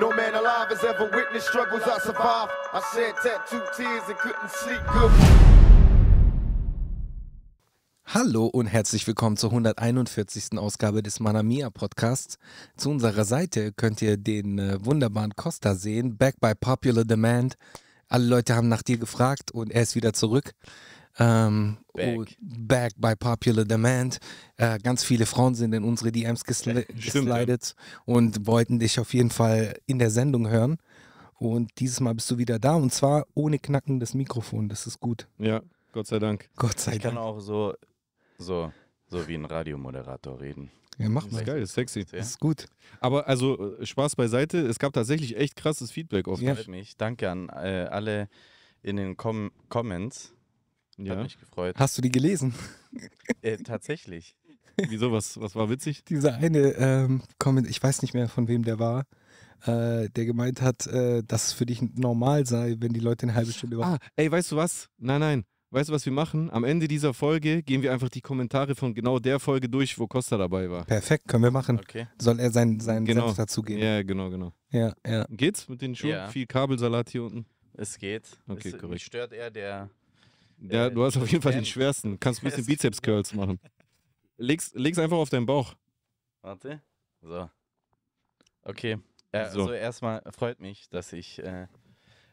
No man alive has ever witnessed struggles I survived. I shed tattooed tears and couldn't sleep good. Hallo und herzlich willkommen zur 141. Ausgabe des Manamia Podcasts. Zu unserer Seite könnt ihr den äh, wunderbaren Costa sehen, back by popular demand. Alle Leute haben nach dir gefragt und er ist wieder zurück. Ähm, back. back. by Popular Demand. Äh, ganz viele Frauen sind in unsere DMs gesli geslidet ja. und wollten dich auf jeden Fall in der Sendung hören. Und dieses Mal bist du wieder da und zwar ohne Knacken des Mikrofons. Das ist gut. Ja, Gott sei Dank. Gott sei ich Dank. kann auch so, so, so wie ein Radiomoderator reden. Ja, mach mal. Ist geil, ist sexy. Ja. Ist gut. Aber also äh, Spaß beiseite, es gab tatsächlich echt krasses Feedback auf ja. mich. Danke an äh, alle in den Com Comments. Ja. Hat mich gefreut. Hast du die gelesen? Äh, tatsächlich. Wieso? Was, was war witzig? Dieser eine ähm, Comment, ich weiß nicht mehr von wem der war, äh, der gemeint hat, äh, dass es für dich normal sei, wenn die Leute eine halbe Stunde warten. Ah, ey, weißt du was? Nein, nein. Weißt du, was wir machen? Am Ende dieser Folge gehen wir einfach die Kommentare von genau der Folge durch, wo Costa dabei war. Perfekt, können wir machen. Okay. Soll er seinen, seinen genau. Senf dazugeben? Ja, genau, genau. Ja, ja. Geht's mit den Schuhen? Ja. Viel Kabelsalat hier unten? Es geht. Okay, es, korrekt. Mich stört eher der ja, äh, du hast auf jeden Fall den schwersten. Kannst ein bisschen Bizeps-Curls machen. Leg's, leg's einfach auf deinen Bauch. Warte. So. Okay. Ja, äh, so. Also erstmal freut mich, dass ich äh,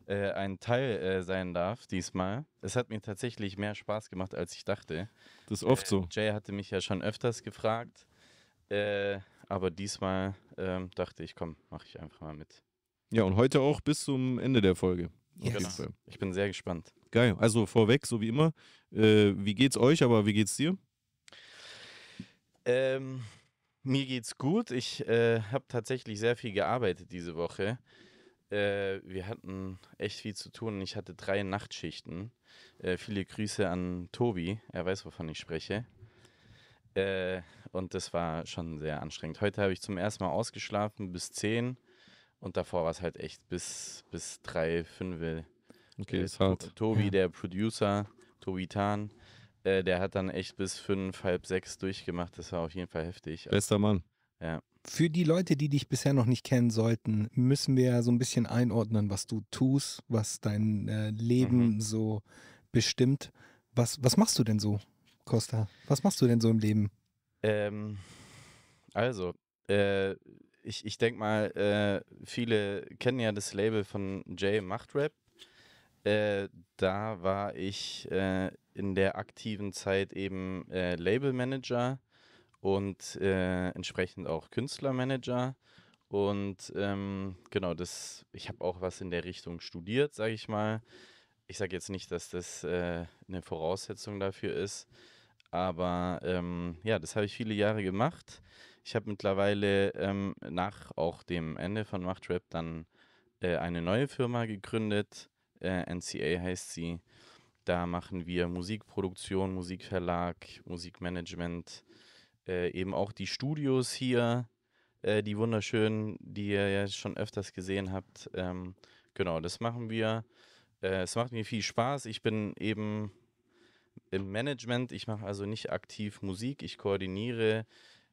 äh, ein Teil äh, sein darf diesmal. Es hat mir tatsächlich mehr Spaß gemacht, als ich dachte. Das ist oft äh, so. Jay hatte mich ja schon öfters gefragt, aber diesmal ähm, dachte ich, komm, mach ich einfach mal mit. Ja, und heute auch bis zum Ende der Folge. Yes. Genau. Ich bin sehr gespannt. Geil. Also vorweg, so wie immer, äh, wie geht's euch, aber wie geht's dir? Ähm, mir geht's gut. Ich äh, habe tatsächlich sehr viel gearbeitet diese Woche. Äh, wir hatten echt viel zu tun. Ich hatte drei Nachtschichten. Äh, viele Grüße an Tobi. Er weiß, wovon ich spreche. Äh, und das war schon sehr anstrengend. Heute habe ich zum ersten Mal ausgeschlafen bis 10 und davor war es halt echt bis, bis 3, 5 Okay, äh, ist hart. Tobi, ja. der Producer, Tobi Tan, äh, der hat dann echt bis fünf, halb sechs durchgemacht. Das war auf jeden Fall heftig. Also, Bester Mann. Ja. Für die Leute, die dich bisher noch nicht kennen sollten, müssen wir ja so ein bisschen einordnen, was du tust, was dein äh, Leben mhm. so bestimmt. Was, was machst du denn so, Costa? Was machst du denn so im Leben? Ähm, also, äh, ich, ich denke mal, äh, viele kennen ja das Label von Jay Macht Rap. Äh, da war ich äh, in der aktiven Zeit eben äh, Labelmanager und äh, entsprechend auch Künstlermanager. Und ähm, genau, das, ich habe auch was in der Richtung studiert, sage ich mal. Ich sage jetzt nicht, dass das äh, eine Voraussetzung dafür ist, aber ähm, ja, das habe ich viele Jahre gemacht. Ich habe mittlerweile ähm, nach auch dem Ende von Machtrap dann eine neue Firma gegründet äh, NCA heißt sie. Da machen wir Musikproduktion, Musikverlag, Musikmanagement, äh, eben auch die Studios hier, äh, die wunderschönen, die ihr ja schon öfters gesehen habt. Ähm, genau, das machen wir. Äh, es macht mir viel Spaß. Ich bin eben im Management. Ich mache also nicht aktiv Musik. Ich koordiniere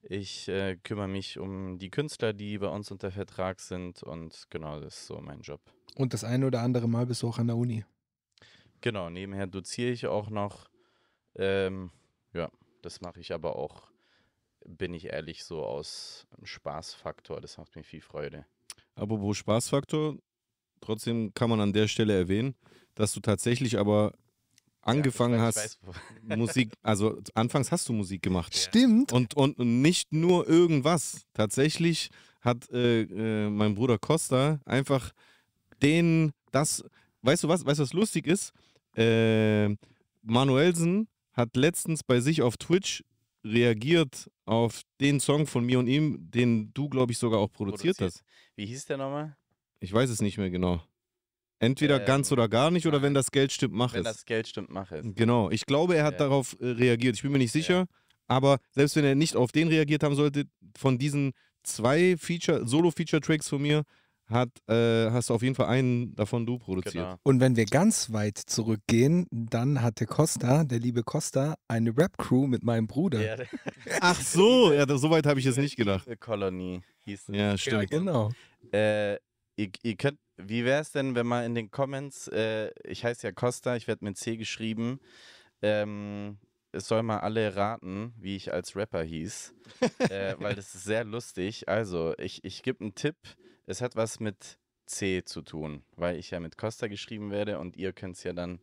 ich äh, kümmere mich um die Künstler, die bei uns unter Vertrag sind und genau, das ist so mein Job. Und das eine oder andere Mal bist du auch an der Uni. Genau, nebenher doziere ich auch noch. Ähm, ja, das mache ich aber auch, bin ich ehrlich, so aus Spaßfaktor. Das macht mir viel Freude. Apropos Spaßfaktor, trotzdem kann man an der Stelle erwähnen, dass du tatsächlich aber angefangen ja, hast, Musik, also anfangs hast du Musik gemacht. Ja. Stimmt. Und, und nicht nur irgendwas. Tatsächlich hat äh, äh, mein Bruder Costa einfach den, das, weißt du was, weißt du was lustig ist? Äh, Manuelsen hat letztens bei sich auf Twitch reagiert auf den Song von mir und ihm, den du, glaube ich, sogar auch produziert, produziert. hast. Wie hieß der nochmal? Ich weiß es nicht mehr genau. Entweder ähm, ganz oder gar nicht oder wenn das Geld stimmt, mach wenn es. Wenn das Geld stimmt, mach es. Genau. Ich glaube, er hat ja. darauf äh, reagiert. Ich bin mir nicht sicher. Ja. Aber selbst wenn er nicht auf den reagiert haben sollte, von diesen zwei Feature, Solo-Feature-Tracks von mir hat, äh, hast du auf jeden Fall einen davon du produziert. Genau. Und wenn wir ganz weit zurückgehen, dann hatte Costa, der liebe Costa, eine Rap-Crew mit meinem Bruder. Ja. Ach so, ja, so weit habe ich es nicht gedacht. Colony hieß es. Ja, stimmt. Ja, genau. Äh, ihr, ihr, könnt wie wäre es denn, wenn man in den Comments, äh, ich heiße ja Costa, ich werde mit C geschrieben, ähm, es soll mal alle raten, wie ich als Rapper hieß, äh, weil das ist sehr lustig. Also, ich, ich gebe einen Tipp, es hat was mit C zu tun, weil ich ja mit Costa geschrieben werde und ihr könnt es ja dann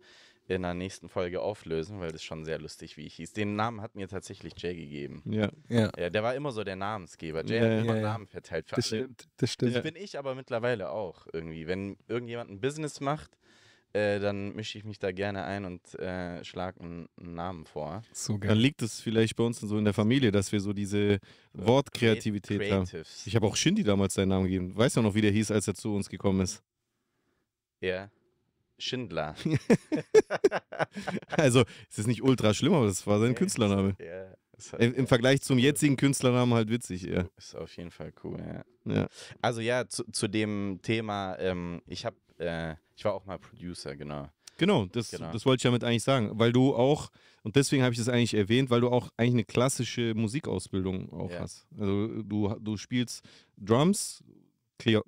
in der nächsten Folge auflösen, weil das ist schon sehr lustig, wie ich hieß. Den Namen hat mir tatsächlich Jay gegeben. Ja, ja. ja der war immer so der Namensgeber. Jay ja, hat immer ja, Namen verteilt für das alle. Stimmt, das stimmt. Das bin ich aber mittlerweile auch irgendwie. Wenn irgendjemand ein Business macht, äh, dann mische ich mich da gerne ein und äh, schlage einen Namen vor. So geil. Dann liegt es vielleicht bei uns so in der Familie, dass wir so diese äh, Wortkreativität Creatives. haben. Ich habe auch Shindy damals seinen Namen gegeben. Weißt du noch, wie der hieß, als er zu uns gekommen ist? Ja. Schindler. also, es ist nicht ultra schlimm, aber das war sein Künstlername. Ja, Im, Im, Vergleich zum jetzigen Künstlernamen halt witzig, ja. Ist auf jeden Fall cool, ja. ja. Also ja, zu, zu dem Thema, ähm, ich habe, äh, ich war auch mal Producer, genau. Genau das, genau. das wollte ich damit eigentlich sagen, weil du auch, und deswegen habe ich das eigentlich erwähnt, weil du auch eigentlich eine klassische Musikausbildung auch ja. hast. Also du, du spielst Drums,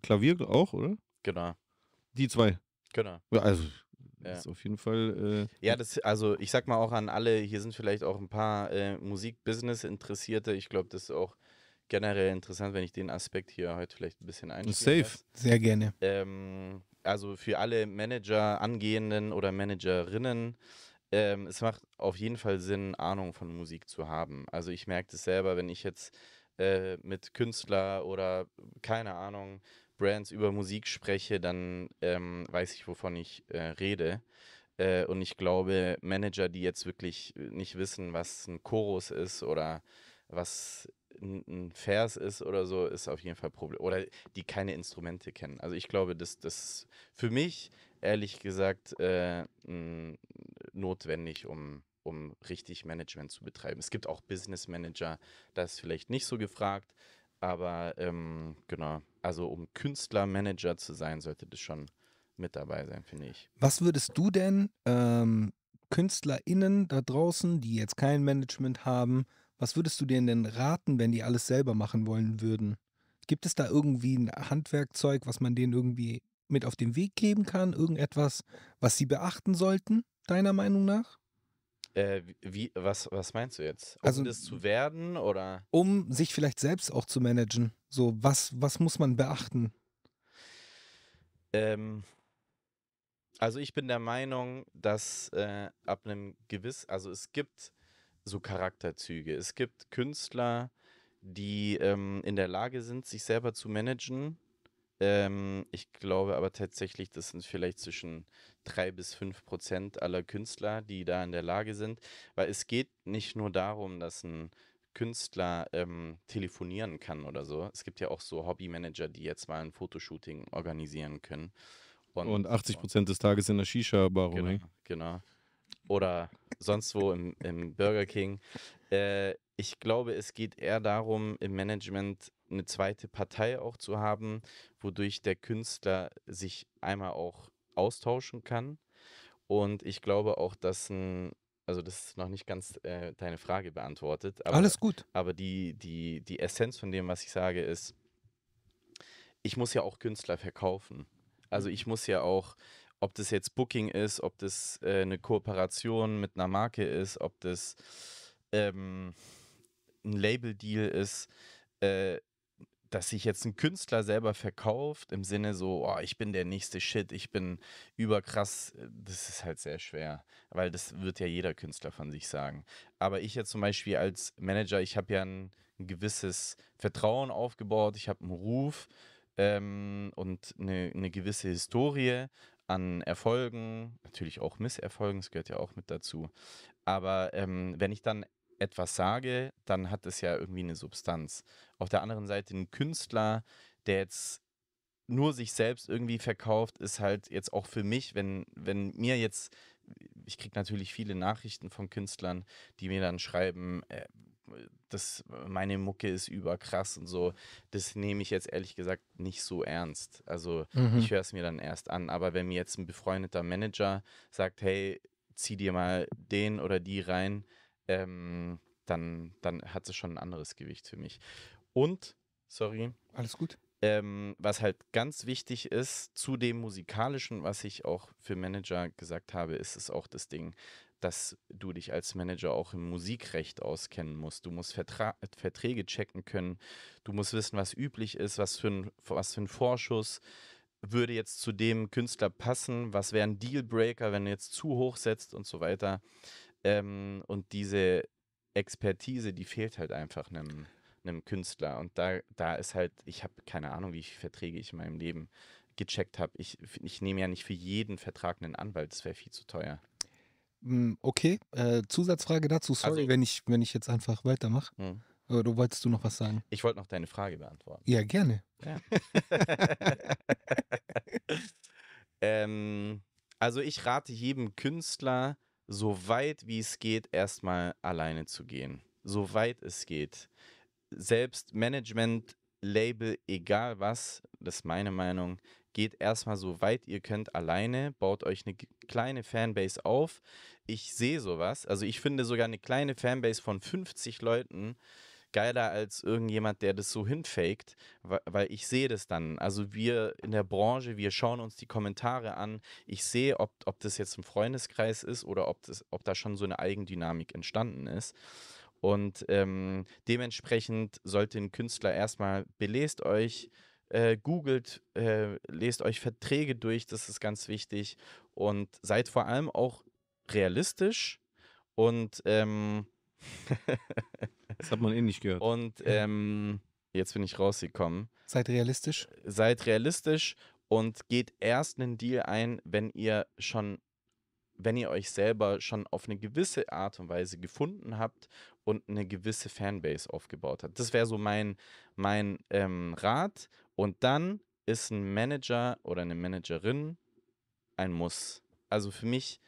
Klavier auch, oder? Genau. Die zwei. Genau. Also, ja. ist auf jeden Fall. Äh, ja, das, also ich sag mal auch an alle, hier sind vielleicht auch ein paar äh, musik interessierte Ich glaube, das ist auch generell interessant, wenn ich den Aspekt hier heute vielleicht ein bisschen einstelle. Safe, sehr gerne. Ähm, also für alle Manager, Angehenden oder Managerinnen, ähm, es macht auf jeden Fall Sinn, Ahnung von Musik zu haben. Also ich merke das selber, wenn ich jetzt äh, mit Künstler oder keine Ahnung Brands über Musik spreche, dann ähm, weiß ich, wovon ich äh, rede. Äh, und ich glaube, Manager, die jetzt wirklich äh, nicht wissen, was ein Chorus ist oder was ein Vers ist oder so, ist auf jeden Fall Problem. Oder die keine Instrumente kennen. Also ich glaube, das ist für mich, ehrlich gesagt, äh, notwendig, um, um richtig Management zu betreiben. Es gibt auch Business Manager, das ist vielleicht nicht so gefragt, aber ähm, genau, also um Künstlermanager zu sein, sollte das schon mit dabei sein, finde ich. Was würdest du denn ähm, KünstlerInnen da draußen, die jetzt kein Management haben, was würdest du denen denn raten, wenn die alles selber machen wollen würden? Gibt es da irgendwie ein Handwerkzeug, was man denen irgendwie mit auf den Weg geben kann? Irgendetwas, was sie beachten sollten, deiner Meinung nach? Äh, wie, was, was meinst du jetzt? Um also, das zu werden oder? Um sich vielleicht selbst auch zu managen. So, was, was muss man beachten? Ähm, also ich bin der Meinung, dass äh, ab einem gewissen, also es gibt so Charakterzüge. Es gibt Künstler, die ähm, in der Lage sind, sich selber zu managen ähm, ich glaube aber tatsächlich, das sind vielleicht zwischen drei bis fünf Prozent aller Künstler, die da in der Lage sind, weil es geht nicht nur darum, dass ein Künstler ähm, telefonieren kann oder so. Es gibt ja auch so Hobbymanager, die jetzt mal ein Fotoshooting organisieren können. Und, und 80 Prozent des Tages in der Shisha-Bar genau, Genau. Oder sonst wo im, im Burger King. Äh, ich glaube, es geht eher darum, im Management eine zweite Partei auch zu haben, wodurch der Künstler sich einmal auch austauschen kann. Und ich glaube auch, dass ein, also das ist noch nicht ganz äh, deine Frage beantwortet. Aber, Alles gut. Aber die, die, die Essenz von dem, was ich sage, ist, ich muss ja auch Künstler verkaufen. Also ich muss ja auch, ob das jetzt Booking ist, ob das äh, eine Kooperation mit einer Marke ist, ob das ähm, ein Label-Deal ist, äh, dass sich jetzt ein Künstler selber verkauft, im Sinne so, oh, ich bin der nächste Shit, ich bin überkrass, äh, das ist halt sehr schwer, weil das wird ja jeder Künstler von sich sagen. Aber ich jetzt zum Beispiel als Manager, ich habe ja ein, ein, gewisses Vertrauen aufgebaut, ich habe einen Ruf ähm, und eine, eine gewisse Historie an Erfolgen, natürlich auch Misserfolgen, das gehört ja auch mit dazu. Aber ähm, wenn ich dann etwas sage, dann hat es ja irgendwie eine Substanz. Auf der anderen Seite ein Künstler, der jetzt nur sich selbst irgendwie verkauft, ist halt jetzt auch für mich, wenn, wenn mir jetzt, ich kriege natürlich viele Nachrichten von Künstlern, die mir dann schreiben, äh, das, meine Mucke ist überkrass und so, das nehme ich jetzt ehrlich gesagt nicht so ernst. Also mhm. ich höre es mir dann erst an, aber wenn mir jetzt ein befreundeter Manager sagt, hey, zieh dir mal den oder die rein, ähm, dann, dann hat es schon ein anderes Gewicht für mich. Und, sorry. Alles gut. Ähm, was halt ganz wichtig ist, zu dem musikalischen, was ich auch für Manager gesagt habe, ist es auch das Ding, dass du dich als Manager auch im Musikrecht auskennen musst. Du musst Vertra Verträge checken können. Du musst wissen, was üblich ist, was für ein, was für ein Vorschuss würde jetzt zu dem Künstler passen, was wäre ein Dealbreaker, wenn du jetzt zu hoch setzt und so weiter. Ähm, und diese Expertise, die fehlt halt einfach einem, einem Künstler. Und da, da ist halt, ich habe keine Ahnung, wie viele Verträge ich in meinem Leben gecheckt habe. Ich, ich nehme ja nicht für jeden Vertrag einen Anwalt, das wäre viel zu teuer. Hm, okay, äh, Zusatzfrage dazu. Sorry, also, wenn, ich, wenn ich jetzt einfach weitermache. Hm. Aber äh, du wolltest du noch was sagen? Ich wollte noch deine Frage beantworten. Ja, gerne. Ja. ähm, also ich rate jedem Künstler, so weit wie es geht, erstmal alleine zu gehen. So weit es geht. Selbst Management, Label, egal was, das ist meine Meinung, geht erstmal so weit ihr könnt alleine, baut euch eine kleine Fanbase auf. Ich sehe sowas, also ich finde sogar eine kleine Fanbase von 50 Leuten geiler als irgendjemand, der das so hinfaked, weil ich sehe das dann. Also wir in der Branche, wir schauen uns die Kommentare an. Ich sehe, ob, ob das jetzt im Freundeskreis ist oder ob, das, ob da schon so eine Eigendynamik entstanden ist. Und ähm, dementsprechend sollte ein Künstler erstmal belest euch, äh, googelt, äh, lest euch Verträge durch, das ist ganz wichtig. Und seid vor allem auch realistisch und ähm, Das hat man eh nicht gehört. Und ähm, jetzt bin ich rausgekommen. Seid realistisch. Seid realistisch und geht erst einen Deal ein, wenn ihr schon, wenn ihr euch selber schon auf eine gewisse Art und Weise gefunden habt und eine gewisse Fanbase aufgebaut habt. Das wäre so mein, mein ähm, Rat. Und dann ist ein Manager oder eine Managerin ein Muss. Also für mich,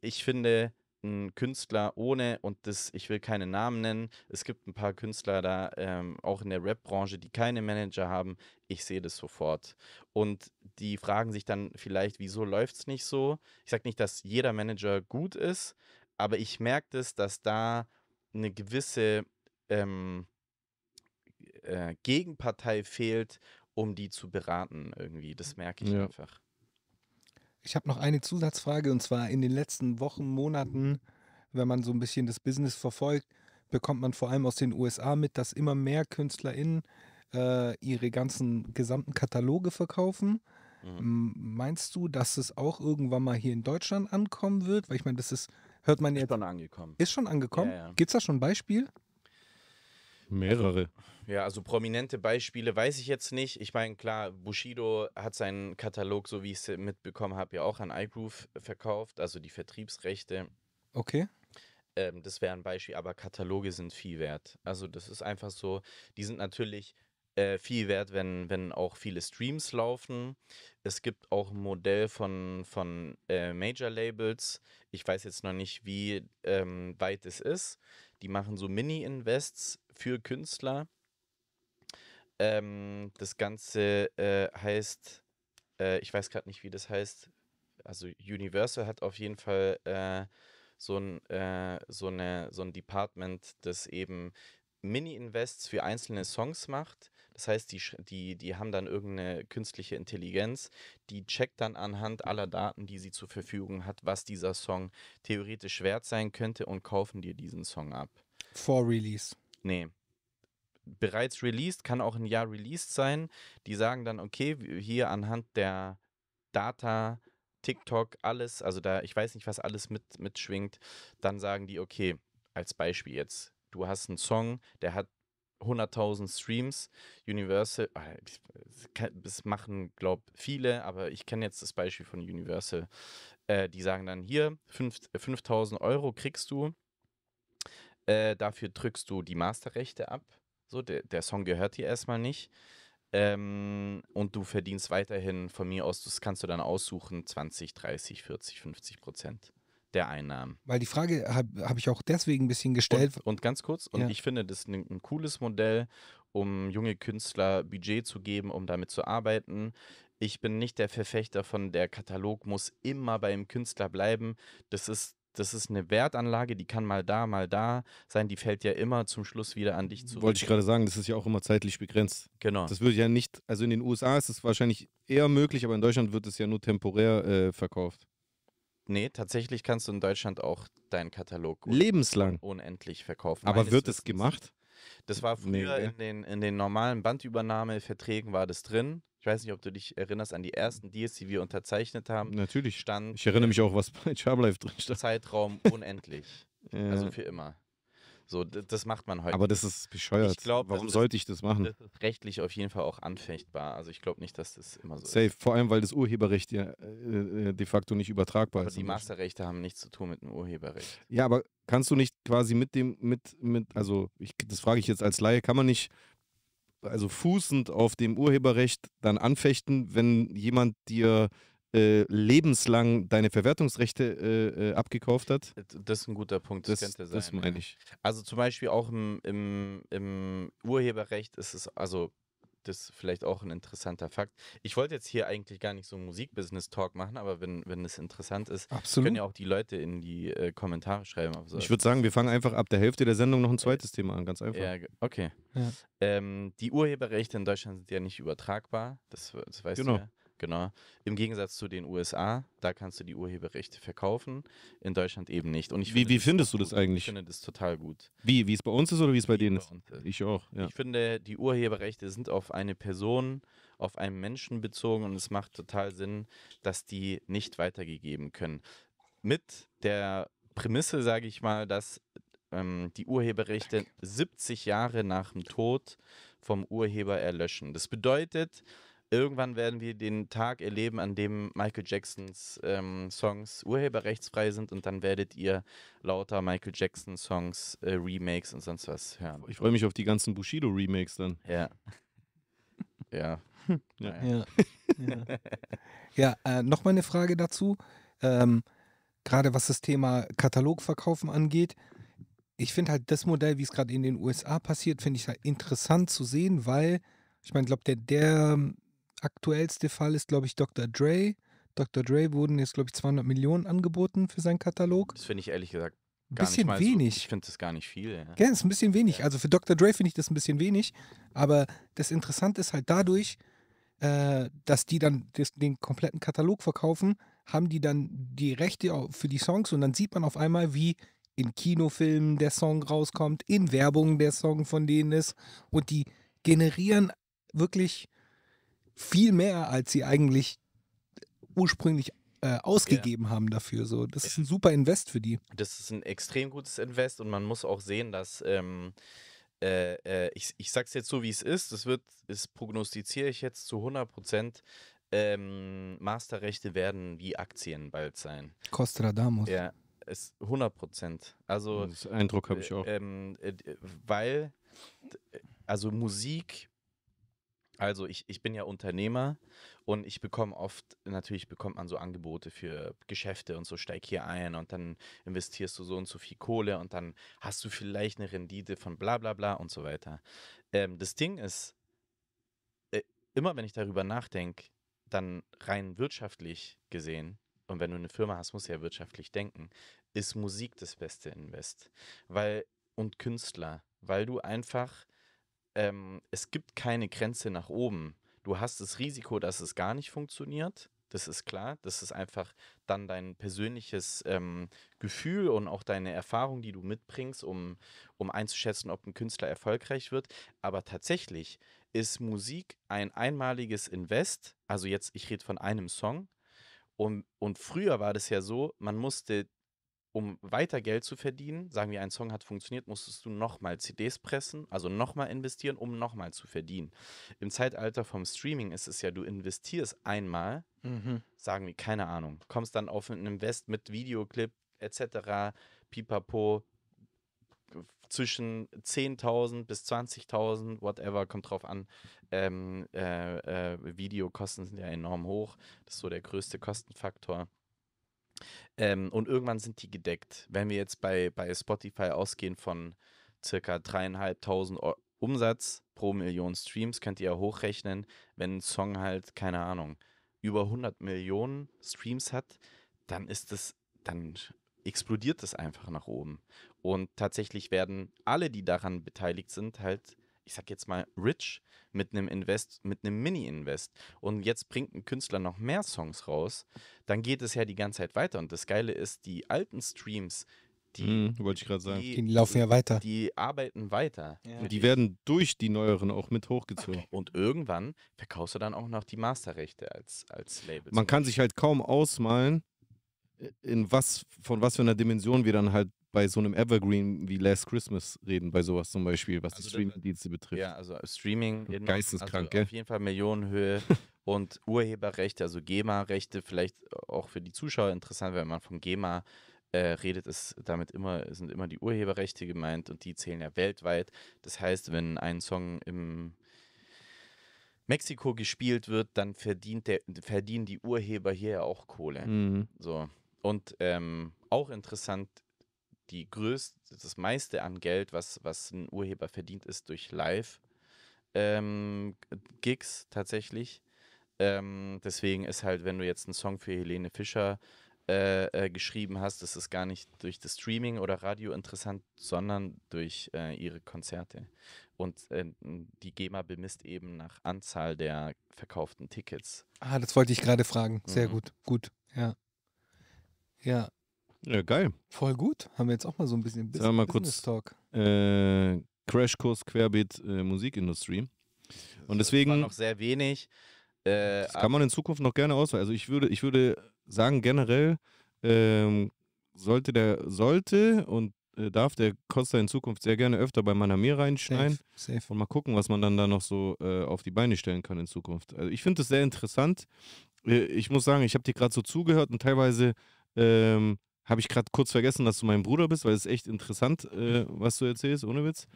ich finde, ein Künstler ohne, und das, ich will keine Namen nennen, es gibt ein paar Künstler da, ähm, auch in der Rap-Branche, die keine Manager haben. Ich sehe das sofort. Und die fragen sich dann vielleicht, wieso läuft es nicht so? Ich sage nicht, dass jeder Manager gut ist, aber ich merke das, dass da eine gewisse ähm, äh, Gegenpartei fehlt, um die zu beraten irgendwie. Das hm. merke ich ja. einfach. Ich habe noch eine Zusatzfrage und zwar in den letzten Wochen, Monaten, wenn man so ein bisschen das Business verfolgt, bekommt man vor allem aus den USA mit, dass immer mehr KünstlerInnen äh, ihre ganzen gesamten Kataloge verkaufen. Mhm. Meinst du, dass es auch irgendwann mal hier in Deutschland ankommen wird? Weil ich meine, das ist, hört man ist jetzt. Ist schon angekommen. Ist schon angekommen? Ja, ja. Gibt es da schon ein Beispiel? Mehrere. Ja, also prominente Beispiele weiß ich jetzt nicht. Ich meine, klar, Bushido hat seinen Katalog, so wie ich es mitbekommen habe, ja auch an iGroove verkauft, also die Vertriebsrechte. Okay. Ähm, das wäre ein Beispiel, aber Kataloge sind viel wert. Also das ist einfach so, die sind natürlich äh, viel wert, wenn, wenn auch viele Streams laufen. Es gibt auch ein Modell von, von äh, Major Labels. Ich weiß jetzt noch nicht, wie ähm, weit es ist. Die machen so Mini-Invests für Künstler. Ähm, das Ganze äh, heißt, äh, ich weiß gerade nicht, wie das heißt. Also Universal hat auf jeden Fall äh, so, ein, äh, so, eine, so ein Department, das eben Mini-Invests für einzelne Songs macht das heißt, die, die, die haben dann irgendeine künstliche Intelligenz, die checkt dann anhand aller Daten, die sie zur Verfügung hat, was dieser Song theoretisch wert sein könnte und kaufen dir diesen Song ab. Vor Release. Nee. Bereits released, kann auch ein Jahr released sein. Die sagen dann, okay, hier anhand der Data, TikTok, alles, also da, ich weiß nicht, was alles mit, mitschwingt, dann sagen die, okay, als Beispiel jetzt, du hast einen Song, der hat 100.000 Streams. Universal, ah, das machen, glaube ich, viele, aber ich kenne jetzt das Beispiel von Universal. Äh, die sagen dann hier, 5.000 äh, Euro kriegst du, äh, dafür drückst du die Masterrechte ab. So, der, der Song gehört dir erstmal nicht. Ähm, und du verdienst weiterhin von mir aus, das kannst du dann aussuchen, 20, 30, 40, 50 Prozent der Einnahmen. Weil die Frage habe hab ich auch deswegen ein bisschen gestellt. Und, und ganz kurz, und ja. ich finde das ein, ein cooles Modell, um junge Künstler Budget zu geben, um damit zu arbeiten. Ich bin nicht der Verfechter von, der Katalog muss immer beim Künstler bleiben. Das ist das ist eine Wertanlage, die kann mal da, mal da sein, die fällt ja immer zum Schluss wieder an dich zurück. Wollte ich gerade sagen, das ist ja auch immer zeitlich begrenzt. Genau. Das würde ja nicht, also in den USA ist es wahrscheinlich eher möglich, aber in Deutschland wird es ja nur temporär äh, verkauft. Nee, tatsächlich kannst du in Deutschland auch deinen Katalog lebenslang unendlich verkaufen. Aber Meines wird es gemacht? Das war früher nee. in, den, in den normalen Bandübernahmeverträgen war das drin. Ich weiß nicht, ob du dich erinnerst an die ersten Deals, die wir unterzeichnet haben. Natürlich. Stand ich erinnere mich auch, was bei Charblife drin stand. Zeitraum unendlich. ja. Also für immer. So, das macht man heute. Aber das ist bescheuert. Ich Glaub, Warum sollte ich das machen? Das ist rechtlich auf jeden Fall auch anfechtbar. Also ich glaube nicht, dass das immer so Safe. ist. Safe, vor allem, weil das Urheberrecht ja äh, äh, de facto nicht übertragbar aber ist. Die Masterrechte haben nichts zu tun mit dem Urheberrecht. Ja, aber kannst du nicht quasi mit dem, mit, mit, also ich, das frage ich jetzt als Laie, kann man nicht also fußend auf dem Urheberrecht dann anfechten, wenn jemand dir äh, lebenslang deine Verwertungsrechte äh, äh abgekauft hat. Äh, das ist ein guter Punkt, das, das könnte sein. Das meine ich. Also zum Beispiel auch im, im, im Urheberrecht ist es, also das ist vielleicht auch ein interessanter Fakt. Ich wollte jetzt hier eigentlich gar nicht so Musikbusiness-Talk machen, aber wenn, wenn es interessant ist, Absolut. können ja auch die Leute in die äh, Kommentare schreiben. So ich würde sagen, wir fangen einfach ab der Hälfte der Sendung noch ein zweites äh, Thema an, ganz einfach. Ja, okay. Ja. Ähm, die Urheberrechte in Deutschland sind ja nicht übertragbar, das, das weißt genau. du ja. Genau. Im Gegensatz zu den USA, da kannst du die Urheberrechte verkaufen, in Deutschland eben nicht. Und ich wie, finde, wie findest du das gut. eigentlich? Ich finde das total gut. Wie, wie es bei uns ist oder wie es bei wie denen ist? ist? Ich auch. Ja. Ich finde, die Urheberrechte sind auf eine Person, auf einen Menschen bezogen und es macht total Sinn, dass die nicht weitergegeben können. Mit der Prämisse, sage ich mal, dass ähm, die Urheberrechte 70 Jahre nach dem Tod vom Urheber erlöschen. Das bedeutet, Irgendwann werden wir den Tag erleben, an dem Michael Jacksons ähm, Songs urheberrechtsfrei sind und dann werdet ihr lauter Michael Jackson Songs, äh, Remakes und sonst was hören. Ich freue mich auf die ganzen Bushido-Remakes dann. Ja. ja. Ja. Ja, ja. ja äh, nochmal eine Frage dazu. Ähm, Gerade was das Thema Katalogverkaufen angeht. Ich finde halt das Modell, wie es gerade in den USA passiert, finde ich halt interessant zu sehen, weil ich meine, glaube der, der aktuellste Fall ist, glaube ich, Dr. Dre. Dr. Dre wurden jetzt, glaube ich, 200 Millionen angeboten für seinen Katalog. Das finde ich ehrlich gesagt gar bisschen nicht mal wenig. So, ich finde das gar nicht viel. Ja, ja ist ein bisschen wenig. Also für Dr. Dre finde ich das ein bisschen wenig. Aber das Interessante ist halt dadurch, äh, dass die dann den kompletten Katalog verkaufen, haben die dann die Rechte für die Songs und dann sieht man auf einmal, wie in Kinofilmen der Song rauskommt, in Werbung der Song von denen ist und die generieren wirklich viel mehr, als sie eigentlich ursprünglich äh, ausgegeben ja. haben dafür. So. Das ist ein super Invest für die. Das ist ein extrem gutes Invest und man muss auch sehen, dass ähm, äh, äh, ich, ich es jetzt so, wie es ist. Das wird, das prognostiziere ich jetzt zu 100 Prozent. Ähm, Masterrechte werden wie Aktien bald sein. Costradamus. Ja, ist 100 Prozent. Also, das Eindruck habe ich äh, auch. Ähm, äh, weil, also Musik also ich, ich bin ja Unternehmer und ich bekomme oft, natürlich bekommt man so Angebote für Geschäfte und so, steig hier ein und dann investierst du so und so viel Kohle und dann hast du vielleicht eine Rendite von bla bla bla und so weiter. Ähm, das Ding ist, äh, immer wenn ich darüber nachdenke, dann rein wirtschaftlich gesehen, und wenn du eine Firma hast, musst du ja wirtschaftlich denken, ist Musik das beste Invest. Weil, und Künstler, weil du einfach ähm, es gibt keine Grenze nach oben. Du hast das Risiko, dass es gar nicht funktioniert. Das ist klar. Das ist einfach dann dein persönliches ähm, Gefühl und auch deine Erfahrung, die du mitbringst, um, um einzuschätzen, ob ein Künstler erfolgreich wird. Aber tatsächlich ist Musik ein einmaliges Invest. Also jetzt, ich rede von einem Song. Und, und früher war das ja so, man musste um weiter Geld zu verdienen, sagen wir, ein Song hat funktioniert, musstest du nochmal CDs pressen, also nochmal investieren, um nochmal zu verdienen. Im Zeitalter vom Streaming ist es ja, du investierst einmal, mhm. sagen wir, keine Ahnung, kommst dann auf einen Invest mit Videoclip etc., pipapo, zwischen 10.000 bis 20.000, whatever, kommt drauf an. Ähm, äh, äh, Videokosten sind ja enorm hoch, das ist so der größte Kostenfaktor. Ähm, und irgendwann sind die gedeckt. Wenn wir jetzt bei, bei Spotify ausgehen von circa dreieinhalbtausend Umsatz pro Million Streams, könnt ihr ja hochrechnen, wenn ein Song halt, keine Ahnung, über 100 Millionen Streams hat, dann ist das, dann explodiert das einfach nach oben. Und tatsächlich werden alle, die daran beteiligt sind, halt ich sag jetzt mal, rich mit einem Invest, mit einem Mini-Invest und jetzt bringt ein Künstler noch mehr Songs raus, dann geht es ja die ganze Zeit weiter. Und das Geile ist, die alten Streams, die, hm, wollte ich gerade sagen. Die, die, laufen ja weiter. Die arbeiten weiter. Ja. Die werden durch die neueren auch mit hochgezogen. Okay. Und irgendwann verkaufst du dann auch noch die Masterrechte als, als Label. Man kann sich halt kaum ausmalen, äh, in was, von was für einer Dimension wir dann halt bei so einem Evergreen wie Last Christmas reden, bei sowas zum Beispiel, was also die Streaming-Dienste betrifft. Ja, also Streaming, in, geisteskrank, also Auf jeden Fall Millionenhöhe und Urheberrechte, also GEMA-Rechte, vielleicht auch für die Zuschauer interessant, wenn man von GEMA äh, redet, ist damit immer, sind immer die Urheberrechte gemeint und die zählen ja weltweit. Das heißt, wenn ein Song im Mexiko gespielt wird, dann verdient der, verdienen die Urheber hier ja auch Kohle. Mhm. So. Und ähm, auch interessant die größte, das meiste an Geld, was, was ein Urheber verdient, ist durch Live-Gigs ähm, tatsächlich. Ähm, deswegen ist halt, wenn du jetzt einen Song für Helene Fischer äh, äh, geschrieben hast, das ist gar nicht durch das Streaming oder Radio interessant, sondern durch äh, ihre Konzerte. Und äh, die GEMA bemisst eben nach Anzahl der verkauften Tickets. Ah, das wollte ich gerade fragen. Sehr mhm. gut, gut, ja. Ja, ja, geil. Voll gut. Haben wir jetzt auch mal so ein bisschen Business, mal kurz, Business Talk. Äh, Crashkurs Querbeet äh, Musikindustrie. Und deswegen. Das war noch sehr wenig. Äh, das kann man in Zukunft noch gerne auswählen. Also ich würde, ich würde sagen, generell ähm, sollte der, sollte und äh, darf der Costa in Zukunft sehr gerne öfter bei Manamir reinschneiden. Safe, safe. Und mal gucken, was man dann da noch so äh, auf die Beine stellen kann in Zukunft. Also ich finde das sehr interessant. Äh, ich muss sagen, ich habe dir gerade so zugehört und teilweise ähm, habe ich gerade kurz vergessen, dass du mein Bruder bist, weil es ist echt interessant, äh, was du erzählst, ohne Witz.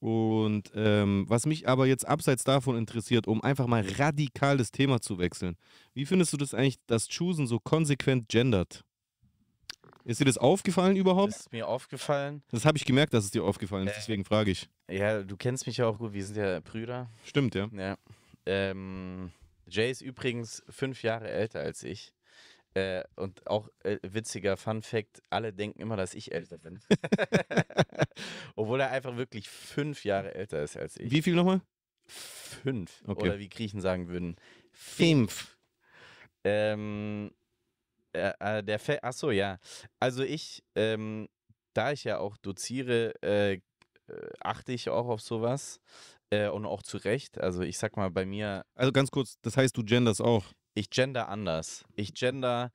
Und ähm, was mich aber jetzt abseits davon interessiert, um einfach mal radikal das Thema zu wechseln, wie findest du das eigentlich, dass Choosen so konsequent gendert? Ist dir das aufgefallen überhaupt? Das ist mir aufgefallen. Das habe ich gemerkt, dass es dir aufgefallen ist, äh, deswegen frage ich. Ja, du kennst mich ja auch gut, wir sind ja Brüder. Stimmt, ja. ja. Ähm, Jay ist übrigens fünf Jahre älter als ich. Äh, und auch äh, witziger Fun Fact: Alle denken immer, dass ich älter bin. Obwohl er einfach wirklich fünf Jahre älter ist als ich. Wie viel nochmal? Fünf. Okay. Oder wie Griechen sagen würden: Fünf. Ähm, äh, äh der Fe Achso, ja. Also ich, ähm, da ich ja auch doziere, äh, äh, achte ich auch auf sowas. Äh, und auch zu Recht. Also ich sag mal, bei mir. Also ganz kurz, das heißt, du genders auch ich gender anders. Ich gender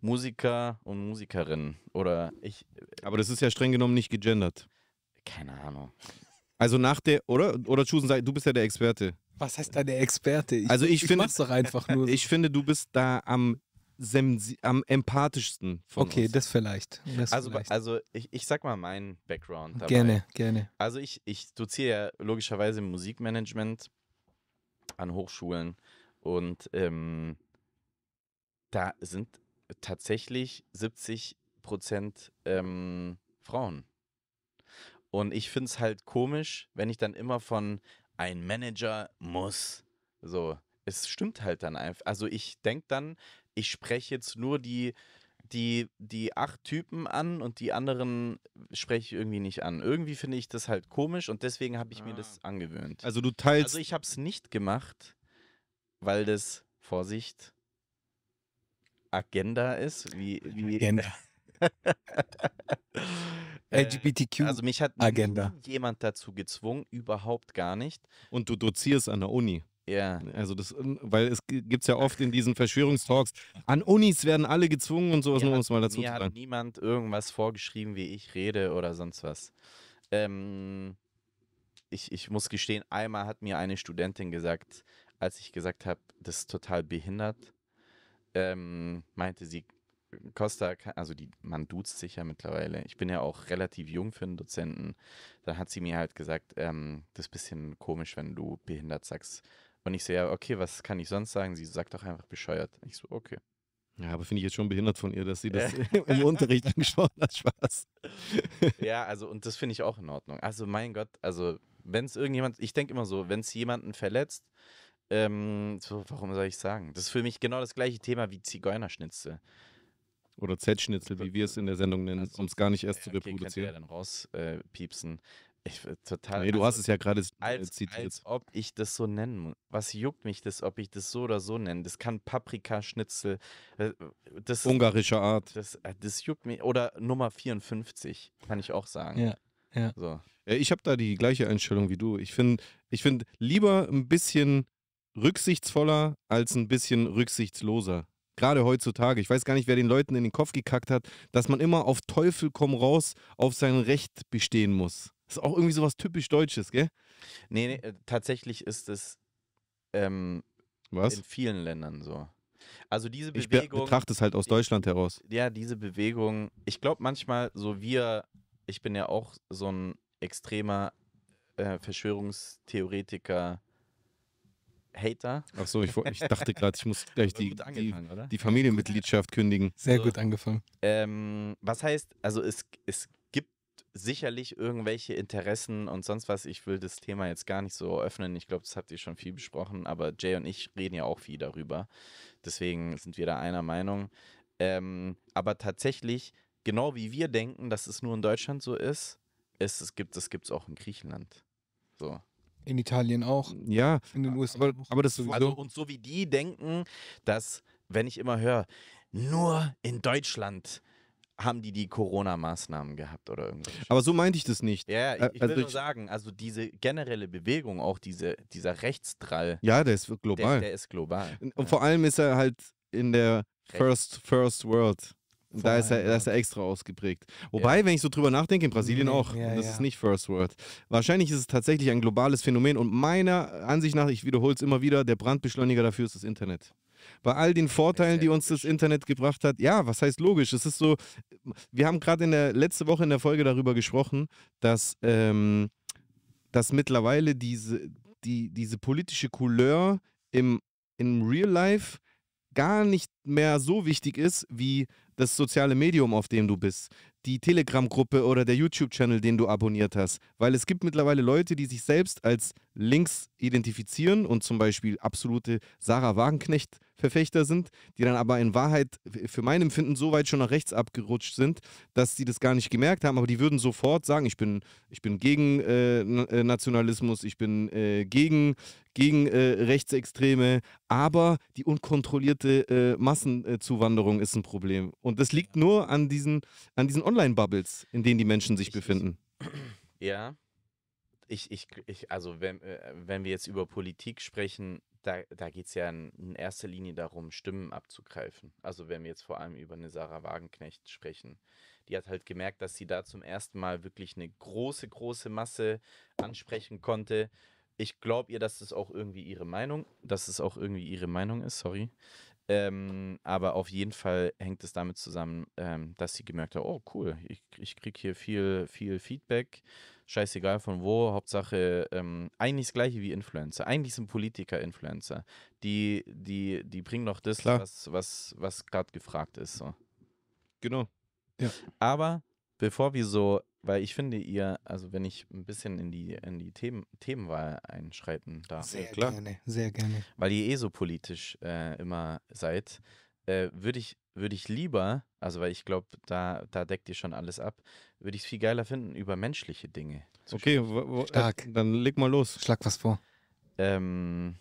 Musiker und Musikerinnen. Oder ich. Äh, Aber das ist ja streng genommen nicht gegendert. Keine Ahnung. Also nach der, oder? Oder Chusen, du bist ja der Experte. Was heißt da der Experte? Ich, also ich, ich finde, mach's doch einfach nur. So. Ich finde, du bist da am, am empathischsten von Okay, uns. das vielleicht. Das also vielleicht. also ich, ich sag mal meinen Background dabei. Gerne, gerne. Also ich, ich doziere ja logischerweise Musikmanagement an Hochschulen und ähm, da sind tatsächlich 70 Prozent ähm, Frauen. Und ich finde es halt komisch, wenn ich dann immer von ein Manager muss. So, es stimmt halt dann einfach. Also ich denke dann, ich spreche jetzt nur die, die, die acht Typen an und die anderen spreche ich irgendwie nicht an. Irgendwie finde ich das halt komisch und deswegen habe ich ah. mir das angewöhnt. Also du teilst. Also ich habe es nicht gemacht weil das, Vorsicht, Agenda ist? Wie, wie Agenda. LGBTQ äh, also mich hat Agenda. jemand dazu gezwungen, überhaupt gar nicht. Und du dozierst an der Uni. Ja. Also das, ähm, weil es gibt es ja oft in diesen Verschwörungstalks, an Unis werden alle gezwungen und sowas, nur um es mal dazu zu sagen. hat niemand irgendwas vorgeschrieben, wie ich rede oder sonst was. Ähm, ich, ich muss gestehen, einmal hat mir eine Studentin gesagt, als ich gesagt habe, das ist total behindert, ähm, meinte sie, Costa, also die, man duzt sich ja mittlerweile. Ich bin ja auch relativ jung für einen Dozenten. Da hat sie mir halt gesagt, ähm, das ist ein bisschen komisch, wenn du behindert sagst. Und ich so, ja, okay, was kann ich sonst sagen? Sie sagt doch einfach bescheuert. Ich so, okay. Ja, aber finde ich jetzt schon behindert von ihr, dass sie das im Unterricht angesprochen hat. Spaß. ja, also, und das finde ich auch in Ordnung. Also, mein Gott, also, wenn es irgendjemand, ich denke immer so, wenn es jemanden verletzt, ähm, so, warum soll ich sagen? Das ist für mich genau das gleiche Thema wie Zigeunerschnitzel. Oder Z-Schnitzel, wie wir es in der Sendung nennen, also, um es gar nicht erst äh, okay, zu reproduzieren. Ich Ja dann rauspiepsen. Äh, ich, total. Nee, du also, hast es ja gerade äh, als, zitiert. Als ob ich das so nennen Was juckt mich das, ob ich das so oder so nenne? Das kann Paprikaschnitzel. Äh, das Ungarischer Art. Das, das juckt mich. Oder Nummer 54, kann ich auch sagen. Ja. Ja. So. Ich habe da die gleiche Einstellung wie du. Ich finde, ich find lieber ein bisschen rücksichtsvoller als ein bisschen rücksichtsloser. Gerade heutzutage. Ich weiß gar nicht, wer den Leuten in den Kopf gekackt hat, dass man immer auf Teufel komm raus auf sein Recht bestehen muss. Das ist auch irgendwie sowas typisch Deutsches, gell? Nee, nee äh, tatsächlich ist es ähm, in vielen Ländern so. Also diese Bewegung. Ich betrachte es halt aus Deutschland heraus. Ja, diese Bewegung. Ich glaube manchmal, so wir, ich bin ja auch so ein extremer äh, Verschwörungstheoretiker, Hater. Ach so, ich, ich dachte gerade, ich muss gleich die, die, die, Familienmitgliedschaft kündigen. Sehr gut angefangen. Ähm, was heißt, also es, es gibt sicherlich irgendwelche Interessen und sonst was. Ich will das Thema jetzt gar nicht so öffnen. Ich glaube, das habt ihr schon viel besprochen, aber Jay und ich reden ja auch viel darüber. Deswegen sind wir da einer Meinung. Ähm, aber tatsächlich, genau wie wir denken, dass es nur in Deutschland so ist, ist es gibt es gibt's auch in Griechenland. So. In Italien auch. Ja. In den USA. Aber, aber das Also, und so wie die denken, dass, wenn ich immer höre, nur in Deutschland haben die die Corona-Maßnahmen gehabt oder irgendwas. Aber so meinte ich das nicht. Ja, ich, äh, ich also will nur sagen, also diese generelle Bewegung, auch diese, dieser Rechtsdrall. Ja, der ist global. Der, der ist global. Und ja. vor allem ist er halt in der First, First World da ist, er, da ist er extra ausgeprägt. Wobei, ja. wenn ich so drüber nachdenke, in Brasilien mhm. auch, ja, das ja. ist nicht First World. Wahrscheinlich ist es tatsächlich ein globales Phänomen und meiner Ansicht nach, ich wiederhole es immer wieder, der Brandbeschleuniger dafür ist das Internet. Bei all den Vorteilen, die uns das Internet gebracht hat, ja, was heißt logisch? Es ist so, wir haben gerade in der letzte Woche in der Folge darüber gesprochen, dass, ähm, dass mittlerweile diese, die, diese politische Couleur im, im Real Life gar nicht mehr so wichtig ist, wie das soziale Medium, auf dem du bist, die Telegram-Gruppe oder der YouTube-Channel, den du abonniert hast. Weil es gibt mittlerweile Leute, die sich selbst als links identifizieren und zum Beispiel absolute Sarah Wagenknecht Verfechter sind, die dann aber in Wahrheit für mein Empfinden so weit schon nach rechts abgerutscht sind, dass sie das gar nicht gemerkt haben, aber die würden sofort sagen, ich bin, ich bin gegen äh, äh Nationalismus, ich bin äh, gegen, gegen äh, Rechtsextreme, aber die unkontrollierte äh, Massenzuwanderung ist ein Problem. Und das liegt nur an diesen, an diesen Online-Bubbles, in denen die Menschen sich befinden. ja, ich, ich, ich, also wenn, äh, wenn wir jetzt über Politik sprechen, da, da geht es ja in, in, erster Linie darum, Stimmen abzugreifen. Also wenn wir jetzt vor allem über eine Sarah Wagenknecht sprechen, die hat halt gemerkt, dass sie da zum ersten Mal wirklich eine große, große Masse ansprechen konnte. Ich glaube ihr, dass es das auch irgendwie ihre Meinung, dass es auch irgendwie ihre Meinung ist, sorry. Ähm, aber auf jeden Fall hängt es damit zusammen, ähm, dass sie gemerkt hat, oh cool, ich, ich kriege hier viel, viel Feedback, scheißegal von wo, Hauptsache ähm, eigentlich das gleiche wie Influencer. Eigentlich sind Politiker Influencer. Die, die, die bringen doch das, Klar. was, was, was gerade gefragt ist. So. Genau. Ja. Aber bevor wir so, weil ich finde, ihr, also wenn ich ein bisschen in die, in die Themen, Themenwahl einschreiten darf. Sehr klar. gerne, sehr gerne. Weil ihr eh so politisch äh, immer seid, äh, würde ich, würd ich lieber, also weil ich glaube, da, da deckt ihr schon alles ab, würde ich es viel geiler finden, über menschliche Dinge. Okay, äh, Stark. Äh, dann leg mal los. Schlag was vor. Ähm.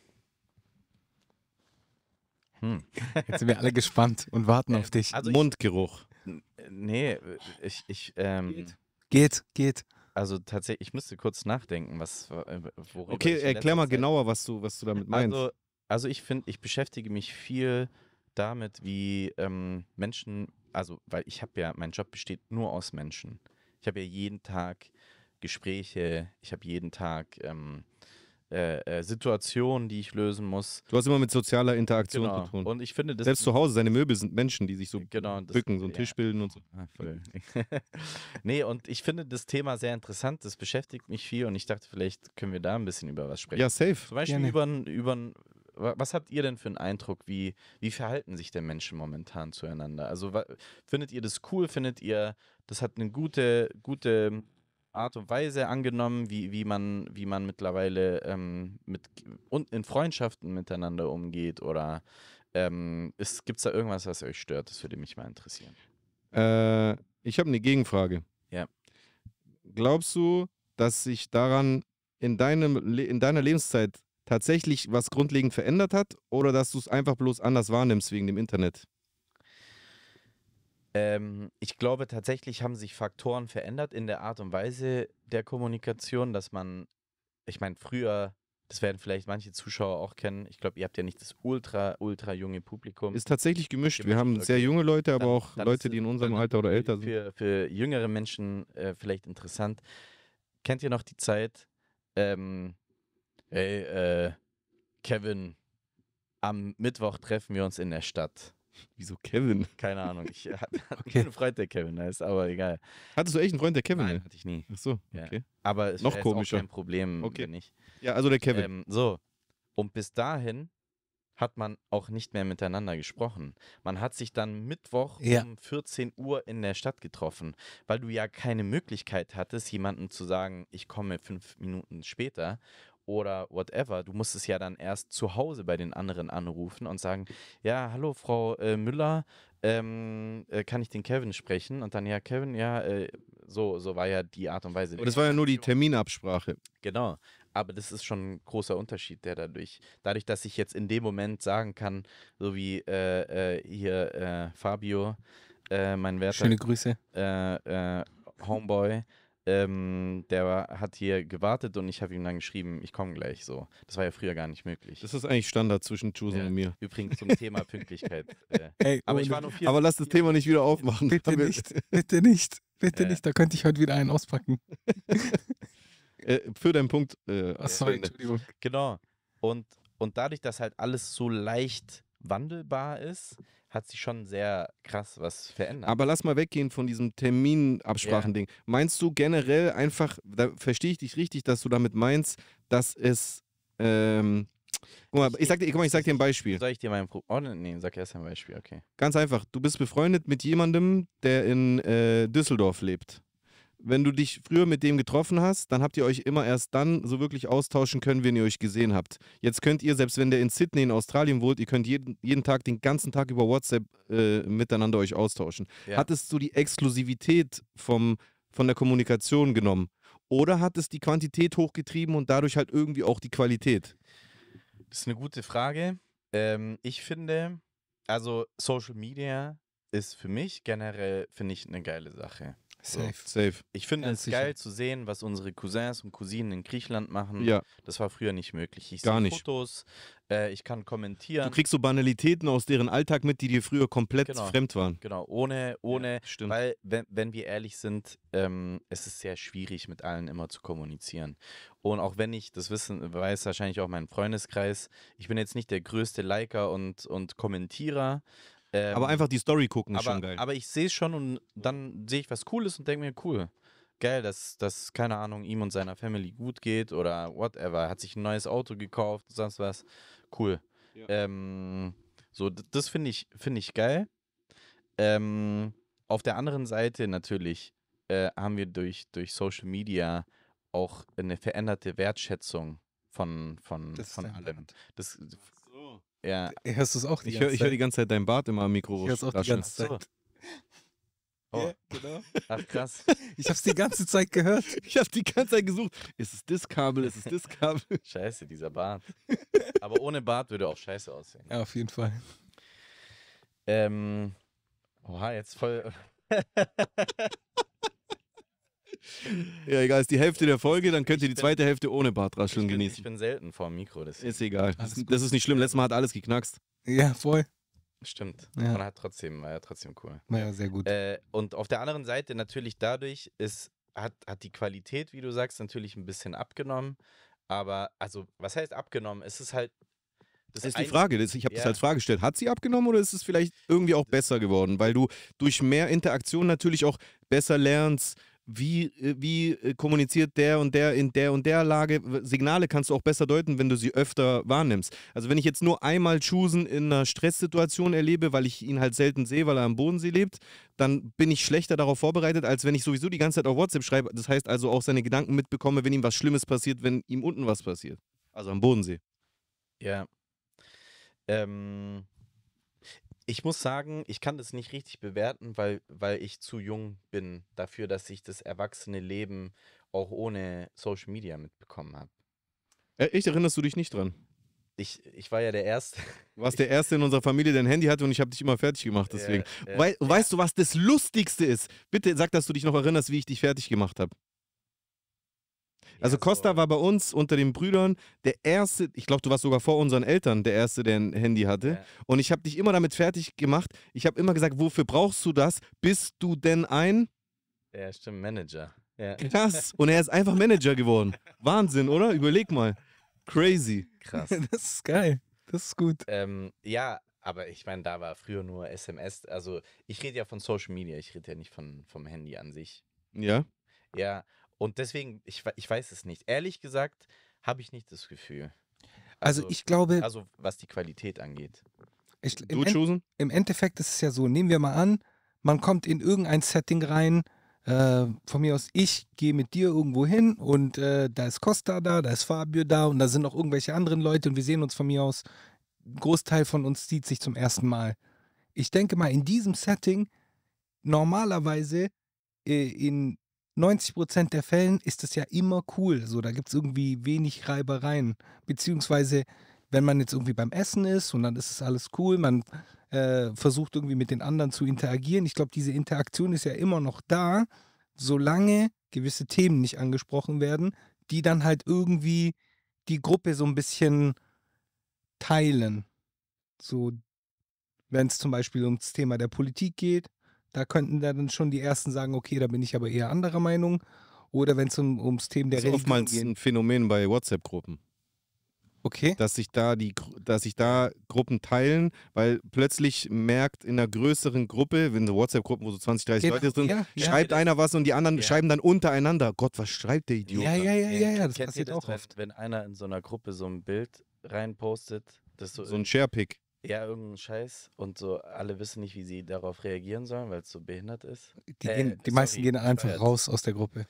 Hm. Jetzt sind wir alle gespannt und warten äh, auf dich. Also Mundgeruch. Ich, nee, ich. ich ähm, geht. geht, Also tatsächlich, ich müsste kurz nachdenken, was. Äh, okay, erklär mal genauer, was du, was du damit also, meinst. Also, also ich finde, ich beschäftige mich viel damit, wie ähm, Menschen, also weil ich habe ja, mein Job besteht nur aus Menschen. Ich habe ja jeden Tag Gespräche, ich habe jeden Tag ähm, äh, äh Situationen, die ich lösen muss. Du hast immer mit sozialer Interaktion genau. zu tun. Und ich finde, das Selbst zu Hause, seine Möbel sind Menschen, die sich so genau, bücken, so einen ja. Tisch bilden und so. Ah, nee, und ich finde das Thema sehr interessant, das beschäftigt mich viel und ich dachte, vielleicht können wir da ein bisschen über was sprechen. Ja, safe. Zum Beispiel ja, nee. über, über was habt ihr denn für einen Eindruck, wie, wie verhalten sich denn Menschen momentan zueinander? Also findet ihr das cool? Findet ihr, das hat eine gute, gute Art und Weise angenommen, wie, wie, man, wie man mittlerweile ähm, mit, und in Freundschaften miteinander umgeht? Oder ähm, gibt es da irgendwas, was euch stört? Das würde mich mal interessieren. Äh, ich habe eine Gegenfrage. Ja. Glaubst du, dass sich daran in, deinem, in deiner Lebenszeit tatsächlich was grundlegend verändert hat oder dass du es einfach bloß anders wahrnimmst wegen dem Internet? Ähm, ich glaube, tatsächlich haben sich Faktoren verändert in der Art und Weise der Kommunikation, dass man, ich meine, früher, das werden vielleicht manche Zuschauer auch kennen, ich glaube, ihr habt ja nicht das ultra, ultra junge Publikum. Ist tatsächlich gemischt. gemischt. Wir haben okay. sehr junge Leute, aber dann, auch dann Leute, die in unserem Alter oder älter sind. Für, für jüngere Menschen äh, vielleicht interessant. Kennt ihr noch die Zeit, ähm, Ey, äh, Kevin, am Mittwoch treffen wir uns in der Stadt. Wieso Kevin? Keine Ahnung. Ich hatte, äh, hatte okay. einen Freund, der Kevin heißt, aber egal. Hattest du echt einen Freund, der Kevin Nein, hatte ich nie. Ach so, okay. Ja. Aber es Noch komischer. auch kein Problem, okay. wenn ich. Ja, also der Kevin. Ähm, so. Und bis dahin hat man auch nicht mehr miteinander gesprochen. Man hat sich dann Mittwoch ja. um 14 Uhr in der Stadt getroffen, weil du ja keine Möglichkeit hattest, jemanden zu sagen, ich komme fünf Minuten später oder whatever. Du musst es ja dann erst zu Hause bei den anderen anrufen und sagen, ja, hallo Frau äh, Müller, ähm, äh, kann ich den Kevin sprechen? Und dann, ja, Kevin, ja, äh, so, so war ja die Art und Weise. Und das war ja nur die Terminabsprache. Genau, aber das ist schon ein großer Unterschied, der dadurch, dadurch, dass ich jetzt in dem Moment sagen kann, so wie äh, äh, hier äh, Fabio, mein Werter. Schöne Grüße. Homeboy ähm, der hat hier gewartet und ich habe ihm dann geschrieben, ich komme gleich so. Das war ja früher gar nicht möglich. Das ist eigentlich Standard zwischen Chusen ja. und mir. Übrigens zum Thema Pünktlichkeit. Äh. Hey, aber, ich war nur vier, aber lass das Thema nicht wieder aufmachen. Bitte nicht, bitte nicht, bitte äh. nicht, da könnte ich heute wieder einen auspacken. äh, für deinen Punkt. Äh, Ach, sorry, Entschuldigung. Genau. Und, und dadurch, dass halt alles so leicht wandelbar ist, hat sich schon sehr krass was verändert. Aber lass mal weggehen von diesem Terminabsprachending. Ja. Meinst du generell einfach, da verstehe ich dich richtig, dass du damit meinst, dass es. Ähm, guck mal, ich, sag dir, guck mal, ich sag dir ein Beispiel. Soll ich dir mein Oh, ne, nee, sag erst ein Beispiel, okay. Ganz einfach. Du bist befreundet mit jemandem, der in äh, Düsseldorf lebt wenn du dich früher mit dem getroffen hast, dann habt ihr euch immer erst dann so wirklich austauschen können, wenn ihr euch gesehen habt. Jetzt könnt ihr, selbst wenn der in Sydney in Australien wohnt, ihr könnt jeden, jeden Tag, den ganzen Tag über WhatsApp äh, miteinander euch austauschen. Ja. Hat es die Exklusivität vom, von der Kommunikation genommen? Oder hat es die Quantität hochgetrieben und dadurch halt irgendwie auch die Qualität? Das ist eine gute Frage. Ähm, ich finde, also Social Media ist für mich generell, finde ich, eine geile Sache. Safe. Safe. Ich finde es geil zu sehen, was unsere Cousins und Cousinen in Griechenland machen. Ja. Das war früher nicht möglich. Ich Gar sehe nicht. Fotos, äh, ich kann kommentieren. Du kriegst so Banalitäten aus deren Alltag mit, die dir früher komplett genau. fremd waren. Genau, ohne, ohne. Ja, stimmt. Weil, wenn, wenn wir ehrlich sind, ähm, es ist sehr schwierig, mit allen immer zu kommunizieren. Und auch wenn ich, das wissen, weiß wahrscheinlich auch mein Freundeskreis, ich bin jetzt nicht der größte Liker und, und Kommentierer, ähm, aber einfach die Story gucken ist schon geil. Aber ich sehe es schon und dann sehe ich was Cooles und denke mir, cool, geil, dass, dass, keine Ahnung, ihm und seiner Family gut geht oder whatever. Hat sich ein neues Auto gekauft, sonst was. Cool. Ja. Ähm, so, das finde ich, find ich geil. Ähm, auf der anderen Seite natürlich äh, haben wir durch, durch Social Media auch eine veränderte Wertschätzung von, von, das von allem. Das, ja. Äh, hörst du es auch die ich ganze hör, höre die ganze Zeit dein Bart immer am Mikro. Ich höre es auch die ganze Zeit. So. Oh. Yeah, genau. Ach krass. Ich habe es die ganze Zeit gehört. Ich habe die ganze Zeit gesucht. Ist es Diskabel? Ist es Diskabel? scheiße, dieser Bart. Aber ohne Bart würde auch scheiße aussehen. Ja, auf jeden Fall. Ähm, oha, jetzt voll. Ja, egal, ist die Hälfte der Folge, dann könnt ihr die zweite Hälfte ohne Bartrascheln genießen. Ich bin selten vorm Mikro, das ist egal. Das, ist nicht schlimm, letztes Mal hat alles geknackst. Ja, voll. Stimmt. Ja. Man hat trotzdem, war ja trotzdem cool. Naja, sehr gut. Äh, und auf der anderen Seite natürlich dadurch ist, hat, hat die Qualität, wie du sagst, natürlich ein bisschen abgenommen. Aber, also, was heißt abgenommen? Es ist halt das, das ist die Frage. Das, ich habe ja. das als Frage gestellt. Hat sie abgenommen oder ist es vielleicht irgendwie auch besser geworden? Weil du durch mehr Interaktion natürlich auch besser lernst, wie, äh, wie äh, kommuniziert der und der in der und der Lage. Signale kannst du auch besser deuten, wenn du sie öfter wahrnimmst. Also wenn ich jetzt nur einmal Chusen in einer Stresssituation erlebe, weil ich ihn halt selten sehe, weil er am Bodensee lebt, dann bin ich schlechter darauf vorbereitet, als wenn ich sowieso die ganze Zeit auf WhatsApp schreibe. Das heißt also auch seine Gedanken mitbekomme, wenn ihm was Schlimmes passiert, wenn ihm unten was passiert. Also am Bodensee. Ja. Ähm, ich muss sagen, ich kann das nicht richtig bewerten, weil, weil ich zu jung bin dafür, dass ich das erwachsene Leben auch ohne Social Media mitbekommen habe. Äh, echt, erinnerst du dich nicht dran? Ich, ich war ja der Erste. Du warst der Erste in unserer Familie, der ein Handy hatte und ich habe dich immer fertig gemacht, deswegen. Äh, äh, Wei weißt ja. du, was das Lustigste ist? Bitte sag, dass du dich noch erinnerst, wie ich dich fertig gemacht habe. Also Costa war bei uns unter den Brüdern der erste, ich glaube, du warst sogar vor unseren Eltern der erste, der ein Handy hatte. Ja. Und ich habe dich immer damit fertig gemacht. Ich habe immer gesagt, wofür brauchst du das? Bist du denn ein? Ja, stimmt, Manager. Ja. Krass. Und er ist einfach Manager geworden. Wahnsinn, oder? Überleg mal. Crazy. Krass. Das ist geil. Das ist gut. Ähm, ja, aber ich meine, da war früher nur SMS. Also ich rede ja von Social Media, ich rede ja nicht von, vom Handy an sich. Ja. Ja, und deswegen, ich, ich weiß es nicht. Ehrlich gesagt, habe ich nicht das Gefühl. Also, also, ich glaube. Also was die Qualität angeht. Ich, du im, Im Endeffekt ist es ja so, nehmen wir mal an, man kommt in irgendein Setting rein, äh, von mir aus, ich gehe mit dir irgendwo hin und äh, da ist Costa da, da ist Fabio da und da sind noch irgendwelche anderen Leute und wir sehen uns von mir aus, ein Großteil von uns sieht sich zum ersten Mal. Ich denke mal, in diesem Setting, normalerweise äh, in 90 Prozent der Fällen ist das ja immer cool. So, da gibt es irgendwie wenig Reibereien. Beziehungsweise, wenn man jetzt irgendwie beim Essen ist und dann ist es alles cool, man äh, versucht irgendwie mit den anderen zu interagieren. Ich glaube, diese Interaktion ist ja immer noch da, solange gewisse Themen nicht angesprochen werden, die dann halt irgendwie die Gruppe so ein bisschen teilen. So, wenn es zum Beispiel ums Thema der Politik geht, da könnten dann schon die Ersten sagen, okay, da bin ich aber eher anderer Meinung. Oder wenn es um, ums Thema der das Religion geht. Das ist oftmals ein Phänomen bei WhatsApp-Gruppen. Okay. Dass sich da die, dass sich da Gruppen teilen, weil plötzlich merkt in einer größeren Gruppe, wenn so WhatsApp-Gruppen, wo so 20, 30 genau. Leute sind, ja, schreibt ja, einer was und die anderen ja. schreiben dann untereinander. Gott, was schreibt der Idiot? Ja, ja, ja, ja, ja das Kennt passiert das, auch oft. Wenn, wenn einer in so einer Gruppe so ein Bild reinpostet, das so, so ein Sharepick. Ja, irgendeinen Scheiß. Und so, alle wissen nicht, wie sie darauf reagieren sollen, weil es so behindert ist. Die, äh, gehen, die meisten gehen einfach Steuert. raus aus der Gruppe.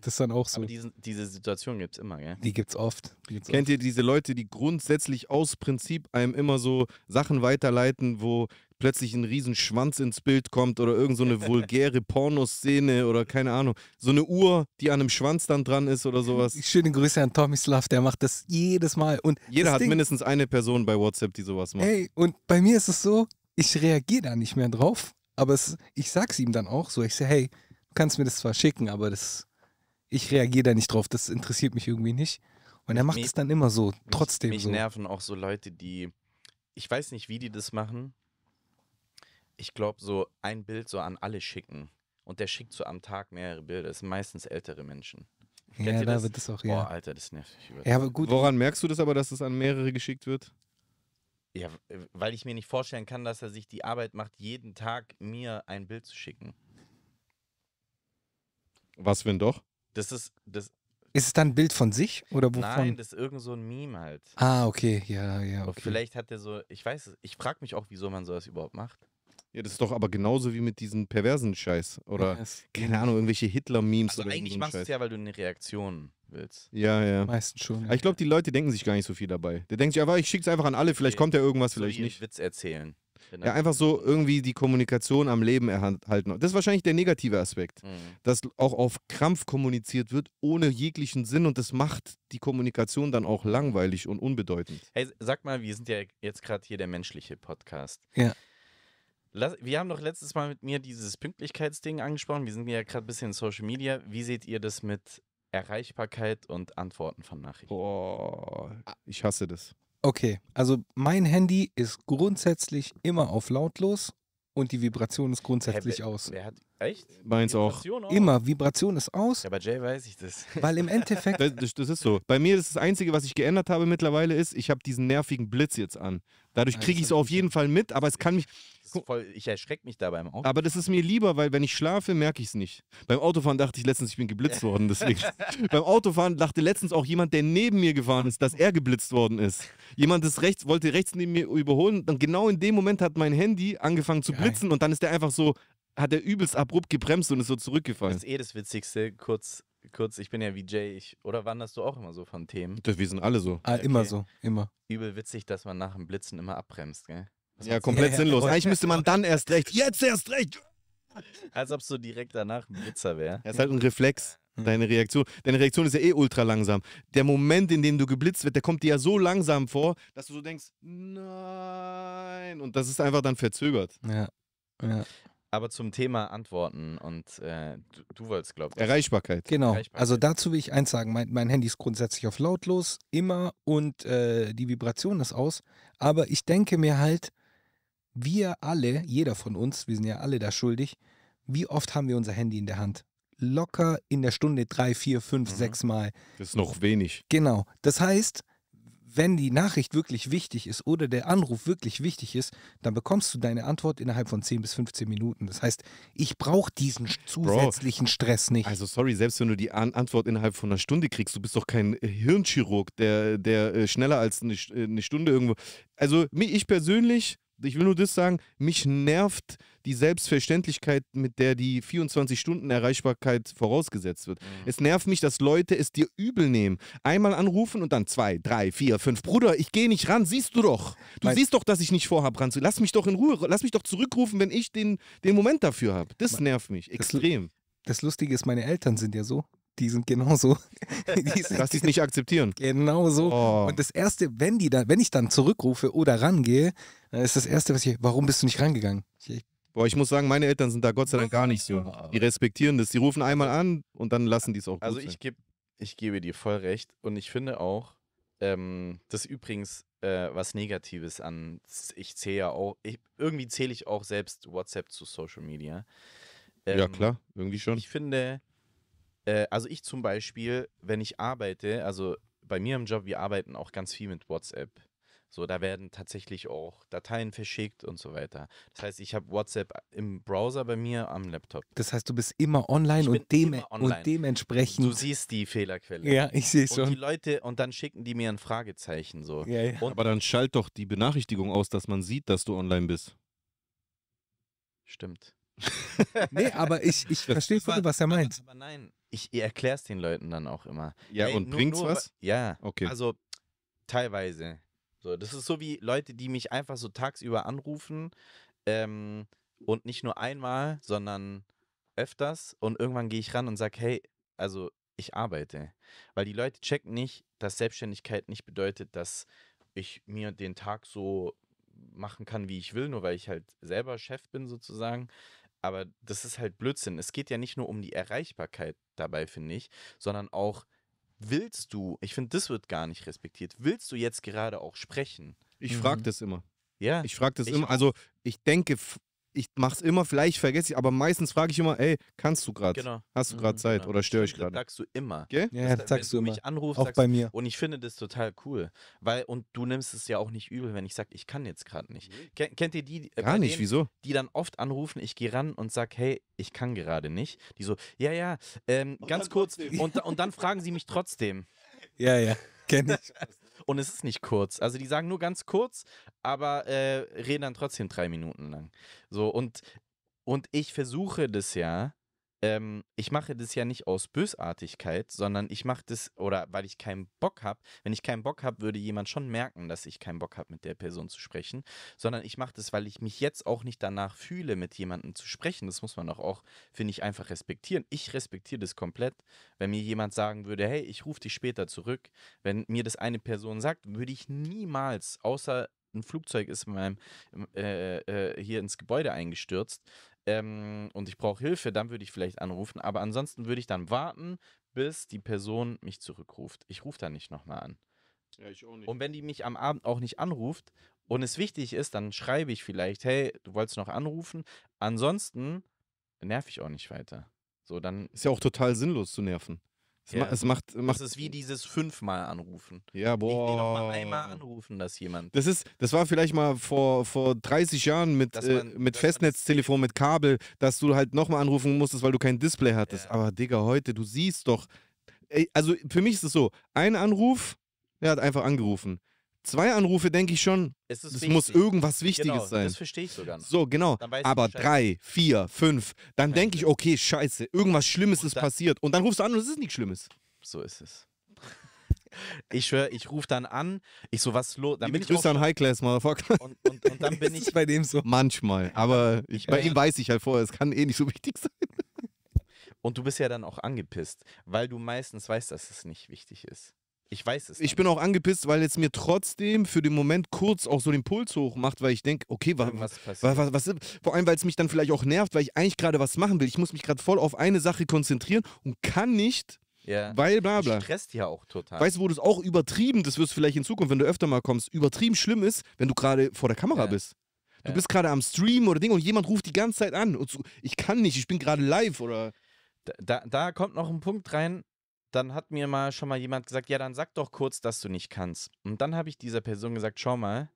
Das ist dann auch so. Aber diesen, diese Situation gibt es immer, gell? Die gibt's oft. Die gibt's Kennt oft. ihr diese Leute, die grundsätzlich aus Prinzip einem immer so Sachen weiterleiten, wo plötzlich ein Riesenschwanz ins Bild kommt oder irgendeine so eine vulgäre Pornoszene oder keine Ahnung. So eine Uhr, die an einem Schwanz dann dran ist oder sowas. Schöne Grüße an Tommy Slav, der macht das jedes Mal. Und Jeder hat Ding, mindestens eine Person bei WhatsApp, die sowas macht. Hey, und bei mir ist es so, ich reagiere da nicht mehr drauf, aber es, ich sag's ihm dann auch so. Ich sage, hey, du kannst mir das zwar schicken, aber das, ich reagiere da nicht drauf, das interessiert mich irgendwie nicht. Und er macht es dann immer so, trotzdem mich so. Mich nerven auch so Leute, die, ich weiß nicht, wie die das machen, ich glaube, so ein Bild so an alle schicken. Und der schickt so am Tag mehrere Bilder. Das sind meistens ältere Menschen. ja, da das? wird das auch, ja. Boah, Alter, das nervt mich. Ja, aber gut. Woran merkst du das aber, dass es das an mehrere geschickt wird? Ja, weil ich mir nicht vorstellen kann, dass er sich die Arbeit macht, jeden Tag mir ein Bild zu schicken. Was, wenn doch? Das ist, das, ist es dann ein Bild von sich oder wovon? Nein, das ist irgend so ein Meme halt. Ah, okay, ja, ja, okay. vielleicht hat er so, ich weiß es, ich frage mich auch, wieso man sowas überhaupt macht. Ja, das ist doch aber genauso wie mit diesem perversen Scheiß. Oder, yes. keine Ahnung, irgendwelche Hitler-Memes. Also eigentlich machst du es ja, weil du eine Reaktion willst. Ja, ja. Meistens schon. Ich glaube, die Leute denken sich gar nicht so viel dabei. Der denkt sich einfach, ich schick's einfach an alle, vielleicht okay. kommt ja irgendwas, so vielleicht nicht. Witz erzählen. Ja, einfach so irgendwie die Kommunikation am Leben erhalten. Das ist wahrscheinlich der negative Aspekt, mhm. dass auch auf Krampf kommuniziert wird, ohne jeglichen Sinn und das macht die Kommunikation dann auch langweilig und unbedeutend. Hey, sag mal, wir sind ja jetzt gerade hier der menschliche Podcast. Ja wir haben doch letztes Mal mit mir dieses Pünktlichkeitsding angesprochen. Wir sind ja gerade ein bisschen in Social Media. Wie seht ihr das mit Erreichbarkeit und Antworten von Nachrichten? Boah, ich hasse das. Okay, also mein Handy ist grundsätzlich immer auf lautlos und die Vibration ist grundsätzlich hey, wer, aus. Wer hat, Echt? Meins auch. auch. Immer, Vibration ist aus. Ja, bei Jay weiß ich das. Weil im Endeffekt. Das, das, ist so. Bei mir ist das Einzige, was ich geändert habe mittlerweile, ist, ich habe diesen nervigen Blitz jetzt an. Dadurch kriege ich es auf jeden Fall mit, aber es kann mich. Voll, ich erschrecke mich da beim Auto. Aber das ist mir lieber, weil wenn ich schlafe, merke ich es nicht. Beim Autofahren dachte ich letztens, ich bin geblitzt worden. Deswegen. beim Autofahren dachte letztens auch jemand, der neben mir gefahren ist, dass er geblitzt worden ist. Jemand ist rechts, wollte rechts neben mir überholen. Und genau in dem Moment hat mein Handy angefangen zu blitzen Geil. und dann ist der einfach so hat er übelst abrupt gebremst und ist so zurückgefallen. Das ist eh das Witzigste, kurz, kurz, ich bin ja VJ, ich, oder wanderst du auch immer so von Themen? Das, wir sind alle so. Ah, okay. Immer so, immer. Übel witzig, dass man nach dem Blitzen immer abbremst, gell? Was ja, komplett ja, sinnlos. Eigentlich müsste man dann erst recht, jetzt erst recht. Als ob es so direkt danach ein Blitzer wäre. Das ist halt ein Reflex. Deine Reaktion, deine Reaktion ist ja eh ultra langsam. Der Moment, in dem du geblitzt wird, der kommt dir ja so langsam vor, dass du so denkst, nein, und das ist einfach dann verzögert. Ja. ja. Aber zum Thema Antworten und äh, du, du wolltest, glaube ich. Erreichbarkeit. Genau. Erreichbarkeit. Also dazu will ich eins sagen: mein, mein Handy ist grundsätzlich auf lautlos, immer und äh, die Vibration ist aus. Aber ich denke mir halt, wir alle, jeder von uns, wir sind ja alle da schuldig, wie oft haben wir unser Handy in der Hand? Locker in der Stunde drei, vier, fünf, mhm. sechs Mal. Das ist noch wenig. Genau. Das heißt, wenn die Nachricht wirklich wichtig ist oder der Anruf wirklich wichtig ist, dann bekommst du deine Antwort innerhalb von 10 bis 15 Minuten. Das heißt, ich brauche diesen zusätzlichen Bro, Stress nicht. Also sorry, selbst wenn du die An Antwort innerhalb von einer Stunde kriegst, du bist doch kein äh, Hirnchirurg, der, der äh, schneller als eine, äh, eine Stunde irgendwo. Also ich persönlich ich will nur das sagen, mich nervt die Selbstverständlichkeit, mit der die 24-Stunden-Erreichbarkeit vorausgesetzt wird. Mhm. Es nervt mich, dass Leute es dir übel nehmen. Einmal anrufen und dann zwei, drei, vier, fünf. Bruder, ich gehe nicht ran, siehst du doch. Du Weiß siehst doch, dass ich nicht vorhabe ranzu. Lass mich doch in Ruhe, lass mich doch zurückrufen, wenn ich den, den Moment dafür habe. Das nervt mich extrem. Das, das Lustige ist, meine Eltern sind ja so die sind genauso. Die sind Dass die es nicht akzeptieren. Genau so. Oh. Und das Erste, wenn die da, wenn ich dann zurückrufe oder rangehe, dann ist das Erste, was ich, warum bist du nicht rangegangen? Ich, Boah, ich muss sagen, meine Eltern sind da Gott sei Dank gar nicht so. Die respektieren das. Die rufen einmal an und dann lassen die es auch. Also ich gebe ich gebe dir voll recht. Und ich finde auch, ähm, das ist übrigens äh, was Negatives an. Ich zähle ja auch, ich, irgendwie zähle ich auch selbst WhatsApp zu Social Media. Ähm, ja, klar, irgendwie schon. Ich finde, äh, also ich zum Beispiel, wenn ich arbeite, also bei mir im Job, wir arbeiten auch ganz viel mit WhatsApp. So, da werden tatsächlich auch Dateien verschickt und so weiter. Das heißt, ich habe WhatsApp im Browser bei mir am Laptop. Das heißt, du bist immer online, und, dem, immer online. und dementsprechend. Du siehst die Fehlerquelle. Ja, ich sehe schon. Und die Leute, und dann schicken die mir ein Fragezeichen so. Ja, ja. Und, Aber dann schalt doch die Benachrichtigung aus, dass man sieht, dass du online bist. Stimmt. nee, aber ich, ich verstehe, was er meint. Aber, aber nein, ich erkläre es den Leuten dann auch immer. Ja, Ey, und bringt bringt's was? Ja. Okay. Also teilweise. So, das ist so wie Leute, die mich einfach so tagsüber anrufen ähm, und nicht nur einmal, sondern öfters und irgendwann gehe ich ran und sage, hey, also ich arbeite. Weil die Leute checken nicht, dass Selbstständigkeit nicht bedeutet, dass ich mir den Tag so machen kann, wie ich will, nur weil ich halt selber Chef bin sozusagen, aber das ist halt Blödsinn. Es geht ja nicht nur um die Erreichbarkeit dabei, finde ich, sondern auch, willst du, ich finde, das wird gar nicht respektiert, willst du jetzt gerade auch sprechen? Ich frage mhm. das immer. Ja. Ich frage das ich immer. Also ich denke, ich mach's immer, vielleicht vergesse ich, aber meistens frage ich immer, ey, kannst du gerade? Genau. Hast du mhm, gerade Zeit genau. oder störe ich gerade? Das sagst du immer. Okay? Ja, das, das sagst du immer. Mich anrufst, auch bei mir. Und ich finde das total cool, weil und du nimmst es ja auch nicht übel, wenn ich sage, ich kann jetzt gerade nicht. Mhm. Ken, kennt ihr die äh, Gar nicht, denen, wieso? die dann oft anrufen, ich gehe ran und sag, hey, ich kann gerade nicht. Die so, ja, ja, ähm, ganz kurz und, und dann fragen sie mich trotzdem. Ja, ja, kenne ich. Und es ist nicht kurz. Also die sagen nur ganz kurz, aber äh, reden dann trotzdem drei Minuten lang. So, und, und ich versuche das ja ähm, ich mache das ja nicht aus Bösartigkeit, sondern ich mache das, oder weil ich keinen Bock habe. Wenn ich keinen Bock habe, würde jemand schon merken, dass ich keinen Bock habe, mit der Person zu sprechen, sondern ich mache das, weil ich mich jetzt auch nicht danach fühle, mit jemandem zu sprechen. Das muss man doch auch, finde ich, einfach respektieren. Ich respektiere das komplett. Wenn mir jemand sagen würde, hey, ich rufe dich später zurück, wenn mir das eine Person sagt, würde ich niemals, außer ein Flugzeug ist in meinem, äh, äh, hier ins Gebäude eingestürzt, ähm, und ich brauche Hilfe, dann würde ich vielleicht anrufen. Aber ansonsten würde ich dann warten, bis die Person mich zurückruft. Ich rufe dann nicht nochmal an. Ja, ich auch nicht. Und wenn die mich am Abend auch nicht anruft und es wichtig ist, dann schreibe ich vielleicht, hey, du wolltest noch anrufen. Ansonsten nerv ich auch nicht weiter. So, dann ist ja auch total sinnlos zu nerven. Es, ja. ma es macht, macht. Das ist wie dieses fünfmal anrufen. Ja, boah. Nicht nochmal einmal anrufen, dass jemand. Das ist, das war vielleicht mal vor, vor 30 Jahren mit, äh, man, äh, mit Festnetztelefon, mit Kabel, dass du halt nochmal anrufen musstest, weil du kein Display hattest. Ja. Aber Digga, heute, du siehst doch. Ey, also für mich ist es so: ein Anruf, er hat einfach angerufen zwei Anrufe denke ich schon, es das wichtig. muss irgendwas Wichtiges genau, sein. Das verstehe ich sogar noch. So, genau. Aber drei, vier, fünf, dann denke ich, okay, scheiße, irgendwas Schlimmes ist passiert. Und dann rufst du an und es ist nichts Schlimmes. So ist es. Ich schwöre, ich rufe dann an, ich so, was los? Dann bin ich Grüße an High Class, Motherfucker. Und, und, und dann bin ich. bei dem so. Manchmal, aber ich, bei ihm weiß ich halt vorher, es kann eh nicht so wichtig sein. Und du bist ja dann auch angepisst, weil du meistens weißt, dass es nicht wichtig ist. Ich weiß es. Ich bin auch angepisst, weil es mir trotzdem für den Moment kurz auch so den Puls hoch macht, weil ich denke, okay, wa, was, wa, wa, was, vor allem, weil es mich dann vielleicht auch nervt, weil ich eigentlich gerade was machen will. Ich muss mich gerade voll auf eine Sache konzentrieren und kann nicht, yeah. weil bla bla. Das stresst ja auch total. Weißt du, wo das auch übertrieben, das wirst du vielleicht in Zukunft, wenn du öfter mal kommst, übertrieben schlimm ist, wenn du gerade vor der Kamera ja. bist. Du ja. bist gerade am Stream oder Ding und jemand ruft die ganze Zeit an. Und so, ich kann nicht, ich bin gerade live oder. da, da kommt noch ein Punkt rein, dann hat mir mal schon mal jemand gesagt, ja, dann sag doch kurz, dass du nicht kannst. Und dann habe ich dieser Person gesagt, schau mal,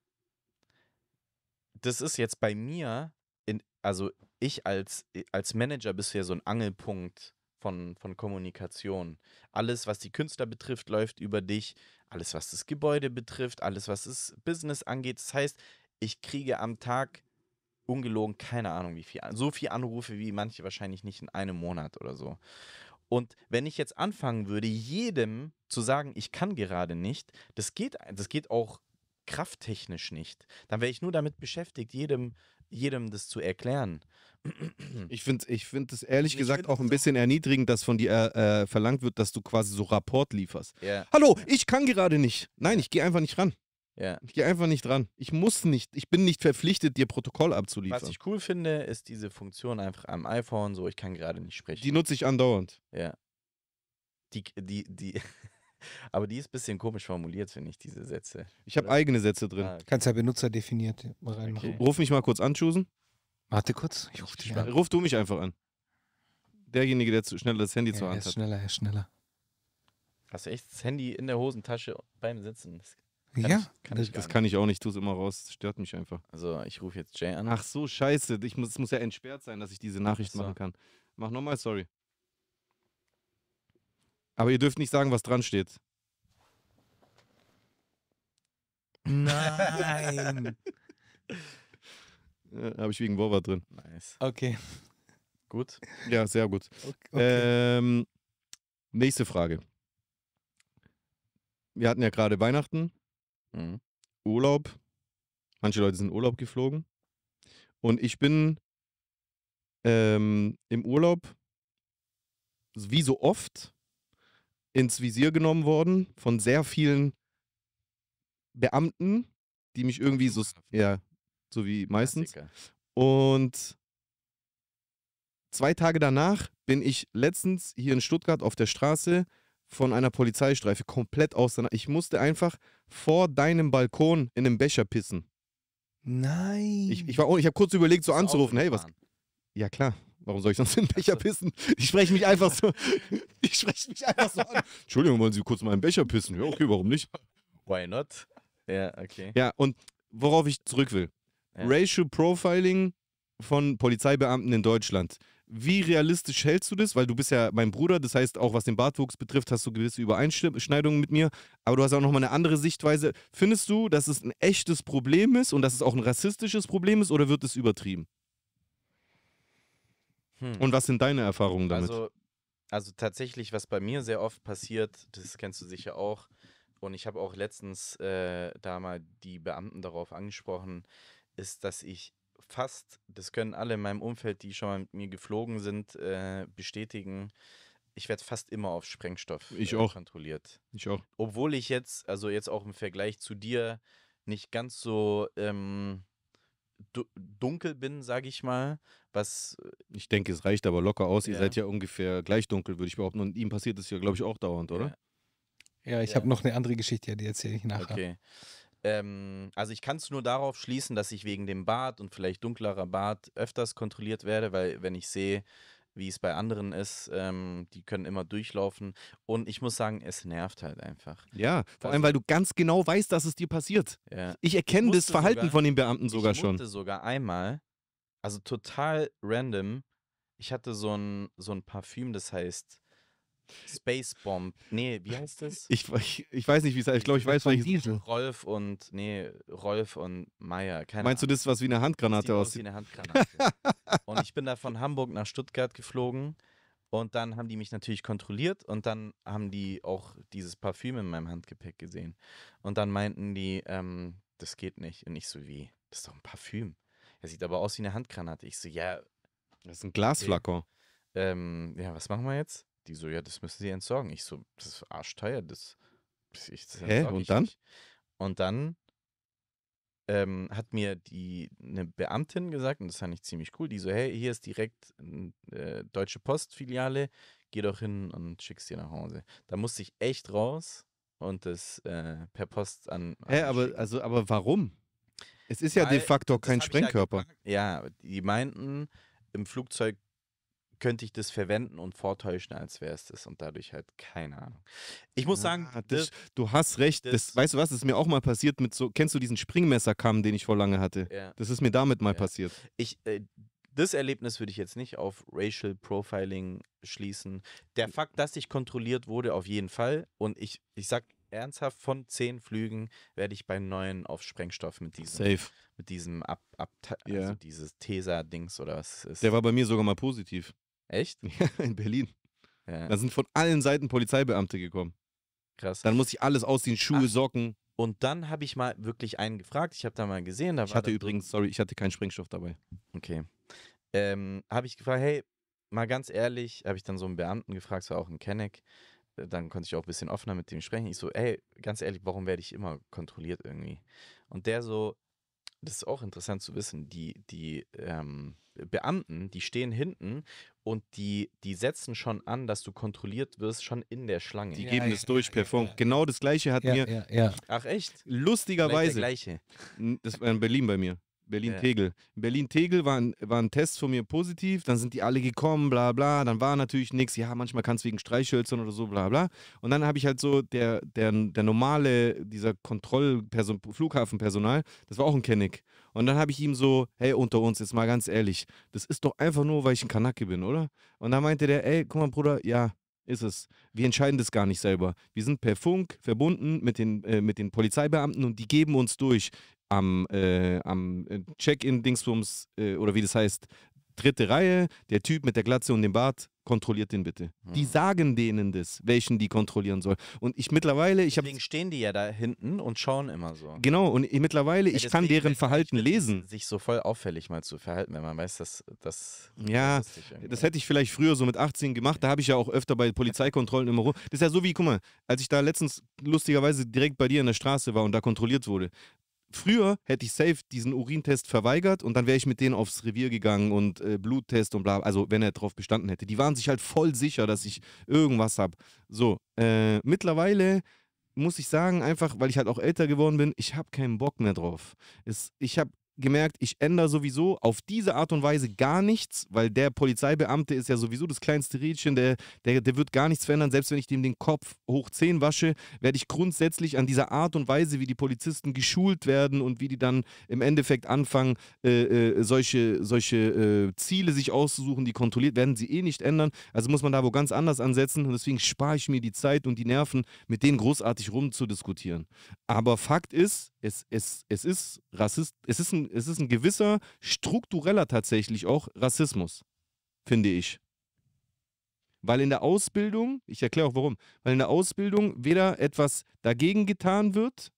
das ist jetzt bei mir, in, also ich als, äh, als Manager bisher so ein Angelpunkt von, von Kommunikation. Alles, was die Künstler betrifft, läuft über dich. Alles, was das Gebäude betrifft, alles, was das Business angeht. Das heißt, ich kriege am Tag ungelogen keine Ahnung wie viel, so viel Anrufe wie manche wahrscheinlich nicht in einem Monat oder so. Und wenn ich jetzt anfangen würde, jedem zu sagen, ich kann gerade nicht, das geht, das geht auch krafttechnisch nicht. Dann wäre ich nur damit beschäftigt, jedem, jedem das zu erklären. Ich finde ich find ehrlich ich gesagt auch ein bisschen erniedrigend, dass von dir äh, äh, verlangt wird, dass du quasi so Rapport lieferst. Yeah. Hallo, ich kann gerade nicht. Nein, ich gehe einfach nicht ran. Ja. Ich gehe einfach nicht dran. Ich muss nicht. Ich bin nicht verpflichtet, dir Protokoll abzuliefern. Was ich cool finde, ist diese Funktion einfach am iPhone so, ich kann gerade nicht sprechen. Die nutze ich andauernd. Ja. Die, die, die. Aber die ist ein bisschen komisch formuliert, finde ich, diese Sätze. Ich habe eigene Sätze drin. Ah, okay. Kannst ja benutzerdefiniert mal reinmachen. Okay. Ruf mich mal kurz an, Chusen. Warte kurz. Ich ruf dich mal. Ruf du mich einfach an. Derjenige, der zu schneller das Handy ja, zur Hand hat. Er ist schneller, er ist schneller. Hast du echt das Handy in der Hosentasche beim Sitzen? Das kann ja, ich, kann das, das kann ich auch nicht, Tu es immer raus, das stört mich einfach. Also ich rufe jetzt Jay an. Ach so, scheiße, ich muss, es muss ja entsperrt sein, dass ich diese Nachricht so. machen kann. Mach nochmal, sorry. Aber ihr dürft nicht sagen, was dran steht. Nein. Habe ich wegen Boba drin. Nice. Okay. Gut. Ja, sehr gut. Okay. Ähm, nächste Frage. Wir hatten ja gerade Weihnachten. Mhm. Urlaub. Manche Leute sind in Urlaub geflogen. Und ich bin ähm, im Urlaub, wie so oft, ins Visier genommen worden von sehr vielen Beamten, die mich irgendwie so, ja, so wie meistens. Und zwei Tage danach bin ich letztens hier in Stuttgart auf der Straße von einer Polizeistreife komplett auseinander. Ich musste einfach vor deinem Balkon in einem Becher pissen. Nein. Ich, ich, oh, ich habe kurz überlegt, so anzurufen. Hey, was? Ja, klar. Warum soll ich sonst in den Becher pissen? Ich spreche mich einfach so. ich spreche mich einfach so an. Entschuldigung, wollen Sie kurz mal im Becher pissen? Ja, okay, warum nicht? Why not? Ja, okay. Ja, und worauf ich zurück will. Ja. Racial Profiling von Polizeibeamten in Deutschland wie realistisch hältst du das? Weil du bist ja mein Bruder, das heißt, auch was den Bartwuchs betrifft, hast du gewisse Übereinschneidungen mit mir, aber du hast auch nochmal eine andere Sichtweise. Findest du, dass es ein echtes Problem ist und dass es auch ein rassistisches Problem ist oder wird es übertrieben? Hm. Und was sind deine Erfahrungen damit? Also, also tatsächlich, was bei mir sehr oft passiert, das kennst du sicher auch, und ich habe auch letztens äh, da mal die Beamten darauf angesprochen, ist, dass ich fast, das können alle in meinem Umfeld, die schon mal mit mir geflogen sind, äh, bestätigen. Ich werde fast immer auf Sprengstoff ich äh, auch. kontrolliert. Ich auch. Obwohl ich jetzt, also jetzt auch im Vergleich zu dir, nicht ganz so ähm, du dunkel bin, sage ich mal. Was äh, ich denke, es reicht aber locker aus. Ja. Ihr seid ja ungefähr gleich dunkel, würde ich behaupten. Und ihm passiert das ja, glaube ich, auch dauernd, oder? Ja, ja ich ja. habe noch eine andere Geschichte, die erzähle ich nachher. Okay. Ähm, also ich kann es nur darauf schließen, dass ich wegen dem Bart und vielleicht dunklerer Bart öfters kontrolliert werde, weil wenn ich sehe, wie es bei anderen ist. Ähm, die können immer durchlaufen. Und ich muss sagen, es nervt halt einfach. Ja, vor also, allem, weil du ganz genau weißt, dass es dir passiert. Ja. Ich erkenne ich das Verhalten sogar, von den Beamten sogar ich schon. Ich sogar einmal, also total random, ich hatte so ein, so ein Parfüm, das heißt Space Bomb. Nee, wie heißt das? Ich, ich, ich weiß nicht, wie es heißt. Ich glaube, ich weiß, welches. Diesel. Rolf und, nee, Rolf und Meier. Keine Meinst Ahnung. du das, was wie eine Handgranate aussieht? Wie eine Handgranate. und ich bin da von Hamburg nach Stuttgart geflogen und dann haben die mich natürlich kontrolliert und dann haben die auch dieses Parfüm in meinem Handgepäck gesehen. Und dann meinten die, ähm, das geht nicht. Und ich so, wie? Das ist doch ein Parfüm. Er sieht aber aus wie eine Handgranate. Ich so, ja. Das ist ein Glasflakon. Okay. Ähm, ja, was machen wir jetzt? Die so, ja, das müssen sie entsorgen. Ich so, das ist arschteuer, das, ich, das Hä? Und dann? Nicht. Und dann ähm, hat mir die eine Beamtin gesagt, und das fand ich ziemlich cool, die so, hey, hier ist direkt äh, Deutsche Postfiliale, geh doch hin und schick's dir nach Hause. Da musste ich echt raus und das äh, per Post an. an Hä, aber, also, aber warum? Es ist Weil, ja de facto kein Sprengkörper. Ja, ja, die meinten, im Flugzeug könnte ich das verwenden und vortäuschen, als wäre es das und dadurch halt keine Ahnung. Ich muss ja, sagen, das, das, du hast recht. Das, das, weißt du was? Das ist mir auch mal passiert mit so. Kennst du diesen Springmesserkamm, den ich vor lange hatte? Ja. Das ist mir damit mal ja. passiert. Ich, äh, das Erlebnis würde ich jetzt nicht auf Racial Profiling schließen. Der Fakt, dass ich kontrolliert wurde, auf jeden Fall. Und ich, ich sag ernsthaft, von zehn Flügen werde ich bei neun auf Sprengstoff mit diesem, Safe. Mit diesem Ab, Ab also yeah. dieses Tesa-Dings oder was ist. Der war bei mir sogar mal positiv. Echt? in Berlin. Ja. Da sind von allen Seiten Polizeibeamte gekommen. Krass. Dann muss ich alles ausziehen, Schuhe, Ach. Socken. Und dann habe ich mal wirklich einen gefragt. Ich habe da mal gesehen. Da ich hatte übrigens, sorry, ich hatte keinen Sprengstoff dabei. Okay. Ähm, habe ich gefragt, hey, mal ganz ehrlich, habe ich dann so einen Beamten gefragt, es war auch ein Kenneck. Äh, dann konnte ich auch ein bisschen offener mit dem sprechen. Ich so, ey, ganz ehrlich, warum werde ich immer kontrolliert irgendwie? Und der so, das ist auch interessant zu wissen, die, die ähm, Beamten, die stehen hinten und die, die setzen schon an, dass du kontrolliert wirst, schon in der Schlange. Die ja, geben ja, es durch per Funk. Ja, genau das gleiche hat mir. Ach echt? Lustigerweise. Das war in Berlin bei mir. Berlin-Tegel. Ja. Berlin-Tegel waren, waren Tests von mir positiv, dann sind die alle gekommen, bla bla, dann war natürlich nichts, ja, manchmal kann es wegen Streichhölzern oder so, bla bla. Und dann habe ich halt so, der, der, der normale, dieser Kontrollperson, Flughafenpersonal, das war auch ein Kenneck. Und dann habe ich ihm so, hey, unter uns, jetzt mal ganz ehrlich, das ist doch einfach nur, weil ich ein Kanake bin, oder? Und dann meinte der, ey, guck mal, Bruder, ja, ist es. Wir entscheiden das gar nicht selber. Wir sind per Funk verbunden mit den, äh, mit den Polizeibeamten und die geben uns durch am, äh, am äh, Check-in-Dingsbums äh, oder wie das heißt, dritte Reihe, der Typ mit der Glatze und dem Bart, kontrolliert den bitte. Hm. Die sagen denen das, welchen die kontrollieren soll. Und ich mittlerweile, ich habe. Deswegen stehen die ja da hinten und schauen immer so. Genau, und ich, mittlerweile, ja, ich kann deren Verhalten lesen. Sich so voll auffällig mal zu verhalten, wenn man weiß, dass das. Ja, das hätte ich vielleicht früher so mit 18 gemacht. Da habe ich ja auch öfter bei Polizeikontrollen immer rum. Das ist ja so wie, guck mal, als ich da letztens lustigerweise direkt bei dir in der Straße war und da kontrolliert wurde, früher hätte ich safe diesen Urintest verweigert und dann wäre ich mit denen aufs Revier gegangen und äh, Bluttest und bla, also wenn er drauf bestanden hätte. Die waren sich halt voll sicher, dass ich irgendwas habe. So, äh, mittlerweile muss ich sagen, einfach, weil ich halt auch älter geworden bin, ich habe keinen Bock mehr drauf. Es, ich habe gemerkt, ich ändere sowieso auf diese Art und Weise gar nichts, weil der Polizeibeamte ist ja sowieso das kleinste Rädchen, der, der, der wird gar nichts verändern. Selbst wenn ich dem den Kopf hoch 10 wasche, werde ich grundsätzlich an dieser Art und Weise, wie die Polizisten geschult werden und wie die dann im Endeffekt anfangen, äh, äh, solche, solche äh, Ziele sich auszusuchen, die kontrolliert werden, sie eh nicht ändern. Also muss man da wo ganz anders ansetzen und deswegen spare ich mir die Zeit und die Nerven, mit denen großartig rumzudiskutieren. Aber Fakt ist, es, es, es ist Rassist, es ist ein es ist ein gewisser struktureller tatsächlich auch Rassismus, finde ich. Weil in der Ausbildung, ich erkläre auch warum, weil in der Ausbildung weder etwas dagegen getan wird,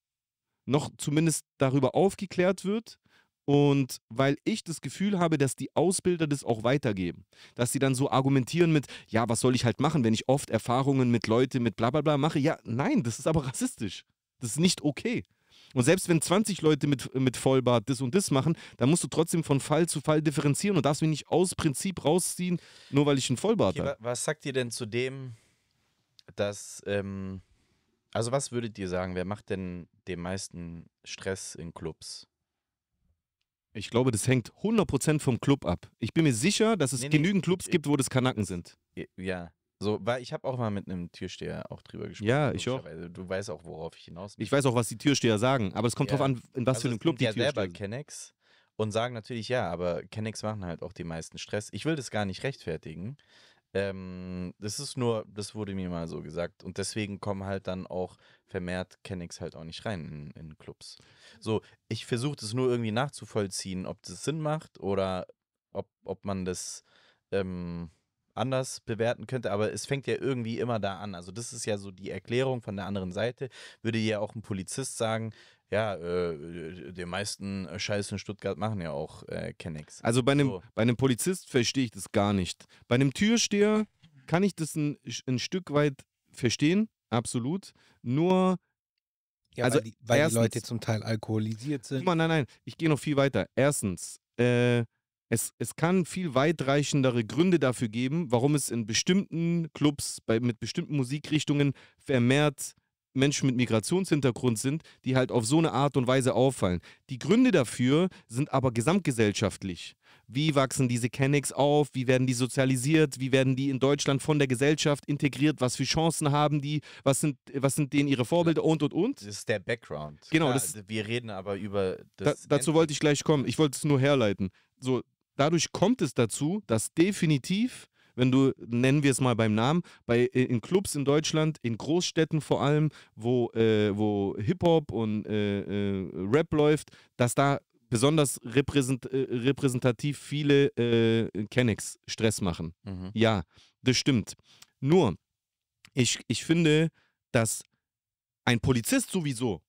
noch zumindest darüber aufgeklärt wird, und weil ich das Gefühl habe, dass die Ausbilder das auch weitergeben. Dass sie dann so argumentieren mit, ja, was soll ich halt machen, wenn ich oft Erfahrungen mit Leuten mit bla bla bla mache. Ja, nein, das ist aber rassistisch. Das ist nicht okay. Und selbst wenn 20 Leute mit, mit Vollbart das und das machen, dann musst du trotzdem von Fall zu Fall differenzieren und darfst mich nicht aus Prinzip rausziehen, nur weil ich einen Vollbart okay, habe. Was sagt ihr denn zu dem, dass, ähm, also was würdet ihr sagen, wer macht denn den meisten Stress in Clubs? Ich glaube, das hängt 100% vom Club ab. Ich bin mir sicher, dass es nee, genügend nee, Clubs gibt, wo das Kanacken sind. Ja, so, weil ich habe auch mal mit einem Türsteher auch drüber gesprochen. Ja, ich auch. Du weißt auch, worauf ich hinaus will. Ich weiß auch, was die Türsteher sagen, aber es kommt ja. drauf an, in was also für einem Club die sind. ja Türsteher selber sind. Kennex und sagen natürlich ja, aber Kennex machen halt auch die meisten Stress. Ich will das gar nicht rechtfertigen. Ähm, das ist nur, das wurde mir mal so gesagt. Und deswegen kommen halt dann auch vermehrt Kennex halt auch nicht rein in, in Clubs. So, ich versuche das nur irgendwie nachzuvollziehen, ob das Sinn macht oder ob, ob man das ähm, anders bewerten könnte, aber es fängt ja irgendwie immer da an. Also das ist ja so die Erklärung von der anderen Seite. Würde ja auch ein Polizist sagen, ja, äh, die meisten äh, Scheiße in Stuttgart machen ja auch äh, Kennex. Also bei einem, so. bei einem Polizist verstehe ich das gar nicht. Bei einem Türsteher kann ich das ein, ein Stück weit verstehen, absolut. Nur ja, also weil, die, weil erstens, die Leute zum Teil alkoholisiert sind. Mal, nein, nein, ich gehe noch viel weiter. Erstens, äh, es, es kann viel weitreichendere Gründe dafür geben, warum es in bestimmten Clubs bei, mit bestimmten Musikrichtungen vermehrt Menschen mit Migrationshintergrund sind, die halt auf so eine Art und Weise auffallen. Die Gründe dafür sind aber gesamtgesellschaftlich. Wie wachsen diese Kennex auf? Wie werden die sozialisiert? Wie werden die in Deutschland von der Gesellschaft integriert? Was für Chancen haben die? Was sind, was sind denen ihre Vorbilder und und und? Das ist der Background. Genau. Ja, das, wir reden aber über das. Da, dazu wollte ich gleich kommen. Ich wollte es nur herleiten. So, dadurch kommt es dazu, dass definitiv, wenn du, nennen wir es mal beim Namen, bei, äh, in Clubs in Deutschland, in Großstädten vor allem, wo, äh, wo Hip-Hop und äh, äh, Rap läuft, dass da besonders repräsent, äh, repräsentativ viele äh, Kennex Stress machen. Mhm. Ja, das stimmt. Nur, ich, ich finde, dass ein Polizist sowieso,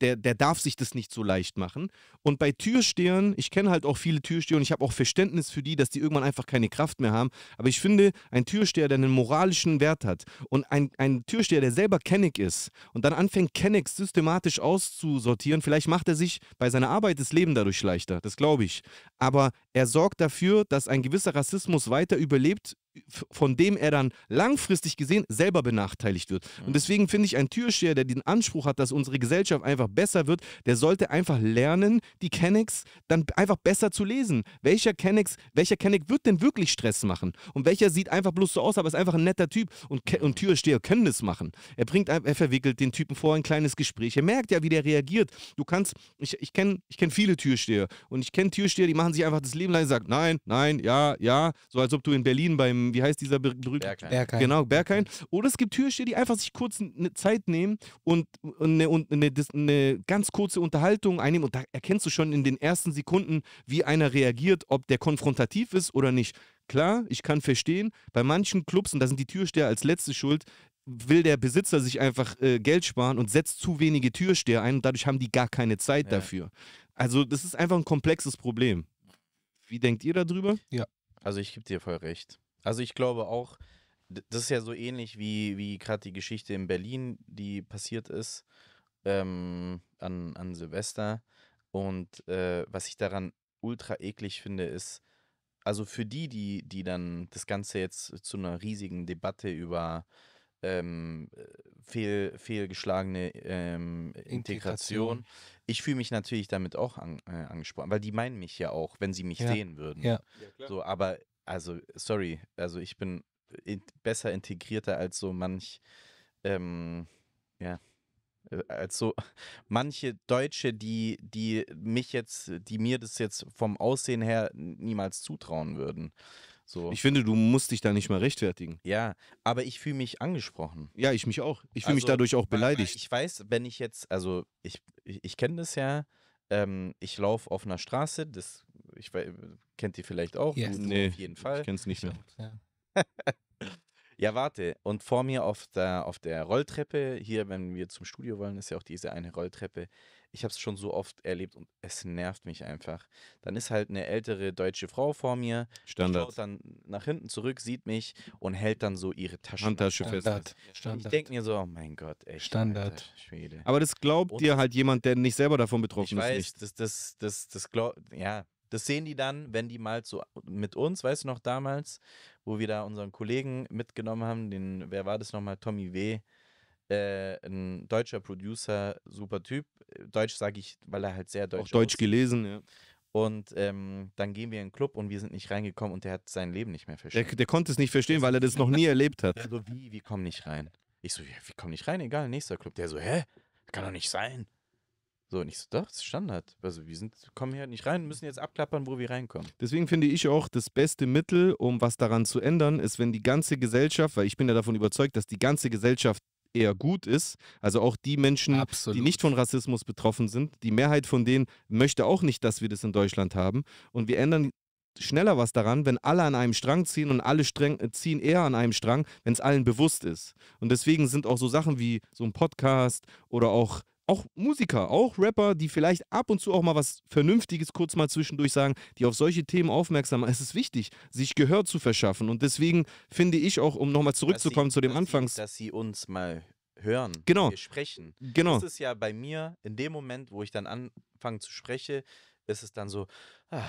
der, der darf sich das nicht so leicht machen. Und bei Türstehern, ich kenne halt auch viele Türsteher und ich habe auch Verständnis für die, dass die irgendwann einfach keine Kraft mehr haben. Aber ich finde, ein Türsteher, der einen moralischen Wert hat und ein, ein Türsteher, der selber Kenneck ist und dann anfängt, Kennecks systematisch auszusortieren, vielleicht macht er sich bei seiner Arbeit das Leben dadurch leichter. Das glaube ich. Aber er sorgt dafür, dass ein gewisser Rassismus weiter überlebt von dem er dann langfristig gesehen selber benachteiligt wird. Mhm. Und deswegen finde ich, ein Türsteher, der den Anspruch hat, dass unsere Gesellschaft einfach besser wird, der sollte einfach lernen, die Kennex dann einfach besser zu lesen. Welcher Kennex, welcher Kennex wird denn wirklich Stress machen? Und welcher sieht einfach bloß so aus, aber ist einfach ein netter Typ und, und Türsteher können das machen. Er bringt, er verwickelt den Typen vor ein kleines Gespräch. Er merkt ja, wie der reagiert. Du kannst, ich, ich kenne ich kenn viele Türsteher und ich kenne Türsteher, die machen sich einfach das Leben lang und sagen, nein, nein, ja, ja, so als ob du in Berlin beim, wie heißt dieser berühmte? Berghain. Berghain. Genau, Berghain. Oder es gibt Türsteher, die einfach sich kurz eine Zeit nehmen und, und, eine, und eine, eine ganz kurze Unterhaltung einnehmen und da erkennst erkennst du schon in den ersten Sekunden, wie einer reagiert, ob der konfrontativ ist oder nicht. Klar, ich kann verstehen, bei manchen Clubs, und da sind die Türsteher als letzte schuld, will der Besitzer sich einfach äh, Geld sparen und setzt zu wenige Türsteher ein und dadurch haben die gar keine Zeit ja. dafür. Also das ist einfach ein komplexes Problem. Wie denkt ihr darüber? Ja, also ich gebe dir voll recht. Also ich glaube auch, das ist ja so ähnlich wie, wie gerade die Geschichte in Berlin, die passiert ist ähm, an, an Silvester. Und äh, was ich daran ultra eklig finde, ist, also für die, die, die dann das Ganze jetzt zu einer riesigen Debatte über ähm, äh, fehl, fehlgeschlagene ähm, Integration. Integration. Ich fühle mich natürlich damit auch an, äh, angesprochen, weil die meinen mich ja auch, wenn sie mich ja. sehen würden. Ja. ja so, aber also, sorry, also ich bin in, besser integrierter als so manch, ähm, ja. Äh, als so manche Deutsche, die, die mich jetzt, die mir das jetzt vom Aussehen her niemals zutrauen würden. So. Ich finde, du musst dich da nicht mal rechtfertigen. Ja, aber ich fühle mich angesprochen. Ja, ich mich auch. Ich fühle also, mich dadurch auch beleidigt. Ich weiß, wenn ich jetzt, also ich, ich, ich kenne das ja, ähm, ich laufe auf einer Straße, das ich, kennt ihr vielleicht auch, yes. nee, auf jeden Fall. Ich kenne es nicht mehr. Ja. Ja, warte. Und vor mir auf der, auf der Rolltreppe, hier, wenn wir zum Studio wollen, ist ja auch diese eine Rolltreppe. Ich habe es schon so oft erlebt und es nervt mich einfach. Dann ist halt eine ältere deutsche Frau vor mir, Standard. schaut dann nach hinten zurück, sieht mich und hält dann so ihre Taschen Handtasche fest. Standard. Standard. Ich denke mir so, oh mein Gott, echt. Standard. Alter, Schwede. Aber das glaubt und dir halt jemand, der nicht selber davon betroffen ich ist. Weiß, nicht. das, das, das, das glaubt, ja, das sehen die dann, wenn die mal so mit uns, weißt du noch damals, wo wir da unseren Kollegen mitgenommen haben, den, wer war das nochmal, Tommy W., äh, ein deutscher Producer, super Typ. Deutsch sage ich, weil er halt sehr deutsch Auch Deutsch ist. gelesen, ja. Und ähm, dann gehen wir in den Club und wir sind nicht reingekommen und der hat sein Leben nicht mehr verstanden. Der, der konnte es nicht verstehen, weil er das noch nie erlebt hat. so, wie, wir kommen nicht rein? Ich so, wie, wir kommen nicht rein, egal, nächster Club. Der so, hä? Kann doch nicht sein. So, und ich so, doch, das ist Standard. Also wir sind, kommen hier nicht rein, müssen jetzt abklappern, wo wir reinkommen. Deswegen finde ich auch, das beste Mittel, um was daran zu ändern, ist, wenn die ganze Gesellschaft, weil ich bin ja davon überzeugt, dass die ganze Gesellschaft eher gut ist. Also auch die Menschen, Absolut. die nicht von Rassismus betroffen sind, die Mehrheit von denen möchte auch nicht, dass wir das in Deutschland haben. Und wir ändern schneller was daran, wenn alle an einem Strang ziehen und alle streng, äh, ziehen eher an einem Strang, wenn es allen bewusst ist. Und deswegen sind auch so Sachen wie so ein Podcast oder auch auch Musiker, auch Rapper, die vielleicht ab und zu auch mal was Vernünftiges kurz mal zwischendurch sagen, die auf solche Themen aufmerksam machen. Es ist wichtig, sich Gehör zu verschaffen. Und deswegen finde ich auch, um nochmal zurückzukommen sie, zu dem Anfangs. Sie, dass sie uns mal hören, genau. wir sprechen. Genau. Das ist ja bei mir, in dem Moment, wo ich dann anfange zu sprechen, ist es dann so. Ah,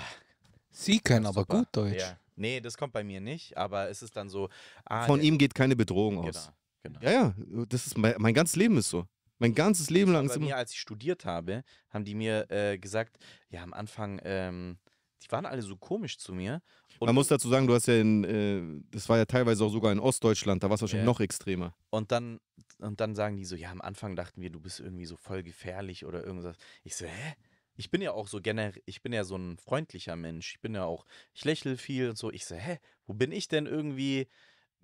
sie können aber super. gut Deutsch. Ja. Nee, das kommt bei mir nicht, aber es ist dann so. Ah, Von ihm geht keine Bedrohung genau, aus. Genau. Ja, ja, das ist mein, mein ganzes Leben ist so. Mein ganzes Leben also lang. Bei mir, als ich studiert habe, haben die mir äh, gesagt, ja, am Anfang, ähm, die waren alle so komisch zu mir. Und Man muss dazu sagen, du hast ja in, äh, das war ja teilweise auch sogar in Ostdeutschland, da war es wahrscheinlich yeah. noch extremer. Und dann, und dann sagen die so, ja, am Anfang dachten wir, du bist irgendwie so voll gefährlich oder irgendwas. Ich so, hä? Ich bin ja auch so generell, ich bin ja so ein freundlicher Mensch. Ich bin ja auch, ich lächle viel und so. Ich so, hä, wo bin ich denn irgendwie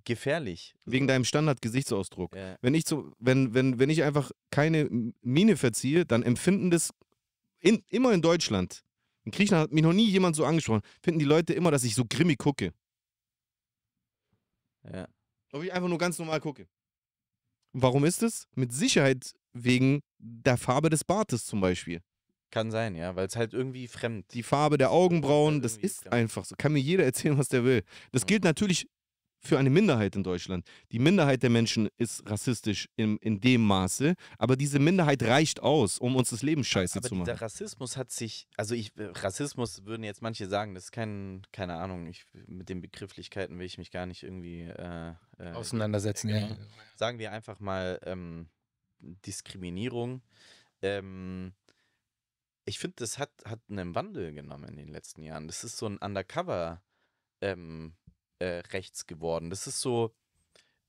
gefährlich. Wegen deinem Standardgesichtsausdruck. Ja. Wenn, ich so, wenn, wenn, wenn ich einfach keine Miene verziehe, dann empfinden das in, immer in Deutschland. In Griechenland hat mich noch nie jemand so angesprochen. Finden die Leute immer, dass ich so grimmig gucke. Ja. Ob ich einfach nur ganz normal gucke. Warum ist es? Mit Sicherheit wegen der Farbe des Bartes zum Beispiel. Kann sein, ja, weil es halt irgendwie fremd. Die Farbe der Augenbrauen, das ist, genau. einfach so. Kann mir jeder erzählen, was der will. Das gilt natürlich für eine Minderheit in Deutschland. Die Minderheit der Menschen ist rassistisch in, in dem Maße, aber diese Minderheit reicht aus, um uns das Leben scheiße aber zu machen. Der Rassismus hat sich, also ich, äh, Rassismus würden jetzt manche sagen, das ist kein, keine Ahnung, ich, mit den Begrifflichkeiten will ich mich gar nicht irgendwie äh, äh, auseinandersetzen. Äh, ja. Sagen wir einfach mal ähm, Diskriminierung. Ähm, ich finde, das hat, hat einen Wandel genommen in den letzten Jahren. Das ist so ein Undercover- ähm, äh, rechts geworden. Das ist so.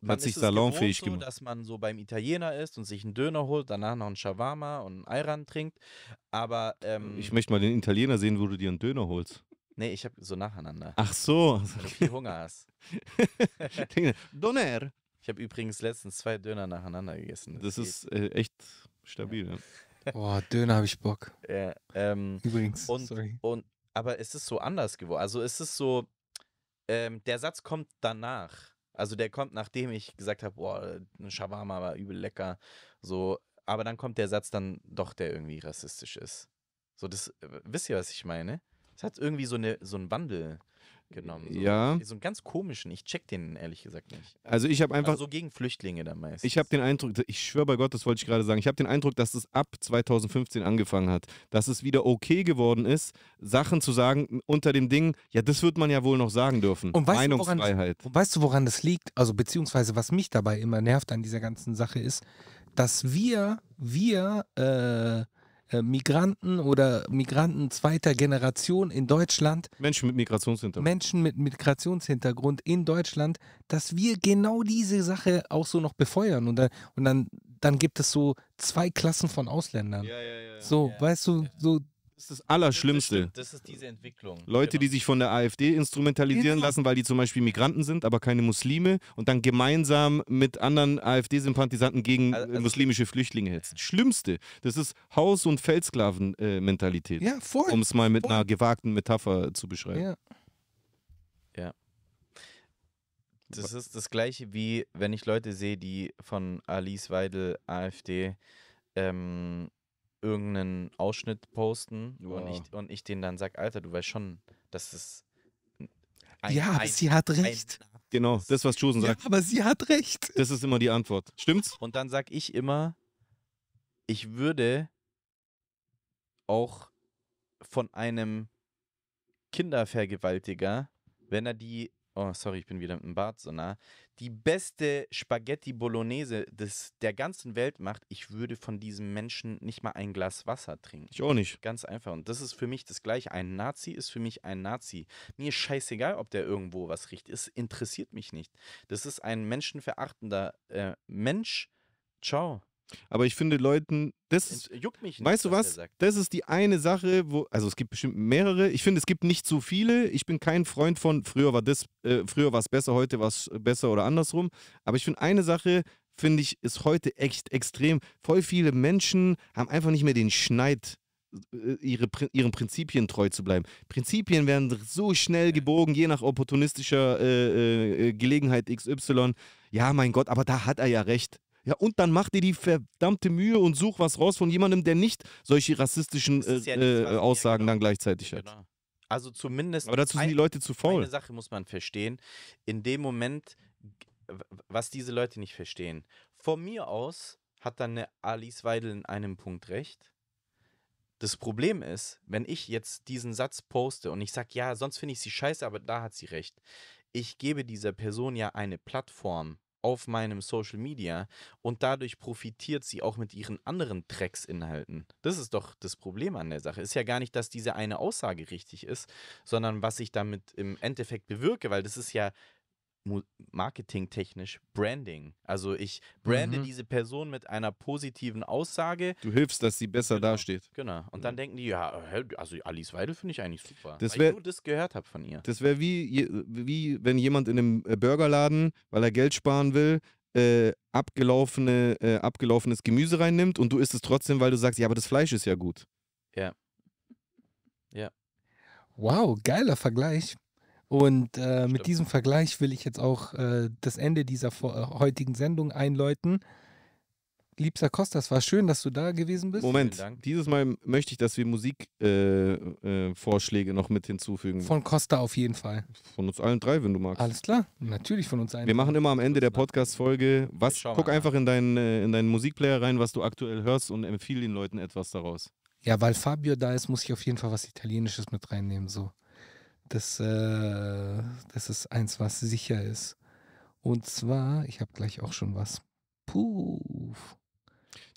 Man hat sich salonfähig so, gemacht. dass man so beim Italiener ist und sich einen Döner holt, danach noch einen Shawarma und einen Ayran trinkt. Aber. Ähm, ich möchte mal den Italiener sehen, wo du dir einen Döner holst. Nee, ich habe so nacheinander. Ach so. Wenn du viel Hunger hast. Donner! Ich habe übrigens letztens zwei Döner nacheinander gegessen. Das, das ist äh, echt stabil. Ja. Ja. Boah, Döner habe ich Bock. Ja, ähm, übrigens. Und, sorry. Und, aber es ist so anders geworden. Also es ist so, ähm, der Satz kommt danach. Also der kommt, nachdem ich gesagt habe, boah, ein äh, Shawarma war übel lecker. So, aber dann kommt der Satz dann doch, der irgendwie rassistisch ist. So, das, äh, wisst ihr, was ich meine? Das hat irgendwie so, eine, so einen Wandel genommen. So. Ja. So einen ganz komischen. Ich check den ehrlich gesagt nicht. Also ich habe einfach. Also so gegen Flüchtlinge dann meistens. Ich habe den Eindruck, ich schwöre bei Gott, das wollte ich gerade sagen. Ich habe den Eindruck, dass es ab 2015 angefangen hat, dass es wieder okay geworden ist, Sachen zu sagen unter dem Ding, ja, das wird man ja wohl noch sagen dürfen. Und weißt Meinungsfreiheit. Du, woran, weißt du, woran das liegt? Also beziehungsweise was mich dabei immer nervt an dieser ganzen Sache ist, dass wir, wir, äh, äh, Migranten oder Migranten zweiter Generation in Deutschland. Menschen mit Migrationshintergrund. Menschen mit Migrationshintergrund in Deutschland, dass wir genau diese Sache auch so noch befeuern. Und dann, und dann, dann gibt es so zwei Klassen von Ausländern. Ja, ja, ja. So, weißt du, so ist das Allerschlimmste. Das, ist diese Entwicklung. Leute, genau. die sich von der AfD instrumentalisieren genau. lassen, weil die zum Beispiel Migranten sind, aber keine Muslime und dann gemeinsam mit anderen AfD-Sympathisanten gegen also, also muslimische Flüchtlinge hetzen. Schlimmste. Das ist Haus- und Feldsklaven-Mentalität. ja, voll. Um es mal mit voll. einer gewagten Metapher zu beschreiben. Ja. ja. Das ist das Gleiche wie, wenn ich Leute sehe, die von Alice Weidel, AfD, ähm, irgendeinen Ausschnitt posten oh. und, ich, und ich denen dann sage, Alter, du weißt schon, dass es ein, ja, aber ein, sie hat recht. Ein, genau, das, was Chosen sagt. Ja, aber sie hat recht. Das ist immer die Antwort. Stimmt's? Und dann sag ich immer, ich würde auch von einem Kindervergewaltiger, wenn er die, oh sorry, ich bin wieder mit dem Bart so nah, die beste Spaghetti Bolognese des, der ganzen Welt macht, ich würde von diesem Menschen nicht mal ein Glas Wasser trinken. Ich auch nicht. Ganz einfach. Und das ist für mich das Gleiche. Ein Nazi ist für mich ein Nazi. Mir ist scheißegal, ob der irgendwo was riecht. Es interessiert mich nicht. Das ist ein menschenverachtender äh, Mensch. Ciao. Aber ich finde Leuten, das ist, juckt mich nicht, weißt du was? Das ist die eine Sache, wo, also es gibt bestimmt mehrere. Ich finde, es gibt nicht so viele. Ich bin kein Freund von, früher war das, äh, früher war es besser, heute war es besser oder andersrum. Aber ich finde, eine Sache, finde ich, ist heute echt extrem. Voll viele Menschen haben einfach nicht mehr den Schneid, äh, ihre, ihren Prinzipien treu zu bleiben. Prinzipien werden so schnell gebogen, je nach opportunistischer äh, äh, Gelegenheit XY. Ja, mein Gott, aber da hat er ja recht. Ja, und dann mach dir die verdammte Mühe und such was raus von jemandem, der nicht solche rassistischen ja äh, Fall, äh, Aussagen genau. dann gleichzeitig hat. Genau. Also zumindest. Aber dazu sind ein, die Leute zu faul. Eine Sache muss man verstehen. In dem Moment, was diese Leute nicht verstehen. Von mir aus hat dann eine Alice Weidel in einem Punkt recht. Das Problem ist, wenn ich jetzt diesen Satz poste und ich sage, ja, sonst finde ich sie scheiße, aber da hat sie recht. Ich gebe dieser Person ja eine Plattform, auf meinem Social Media und dadurch profitiert sie auch mit ihren anderen Drecksinhalten. Das ist doch das Problem an der Sache. Ist ja gar nicht, dass diese eine Aussage richtig ist, sondern was ich damit im Endeffekt bewirke, weil das ist ja marketingtechnisch Branding. Also ich brande mhm. diese Person mit einer positiven Aussage. Du hilfst, dass sie besser genau. dasteht. Genau. Und dann mhm. denken die, ja, also Alice Weidel finde ich eigentlich super, das wär, weil ich nur das gehört habe von ihr. Das wäre wie, wie wenn jemand in einem äh, Burgerladen, weil er Geld sparen will, äh, abgelaufene, äh, abgelaufenes Gemüse reinnimmt und du isst es trotzdem, weil du sagst, ja, aber das Fleisch ist ja gut. Ja. Ja. Wow, geiler Vergleich. Und äh, mit diesem Vergleich will ich jetzt auch äh, das Ende dieser äh, heutigen Sendung einläuten. Liebster Kostas, war schön, dass du da gewesen bist. Moment, dieses Mal möchte ich, dass wir Musikvorschläge äh, äh, noch mit hinzufügen. Von Costa auf jeden Fall. Von uns allen drei, wenn du magst. Alles klar, natürlich von uns allen. Wir machen immer am Ende der Podcast-Folge, guck einfach in deinen, äh, in deinen Musikplayer rein, was du aktuell hörst und empfehle den Leuten etwas daraus. Ja, weil Fabio da ist, muss ich auf jeden Fall was Italienisches mit reinnehmen, so das, äh, das ist eins, was sicher ist. Und zwar, ich habe gleich auch schon was. Puh.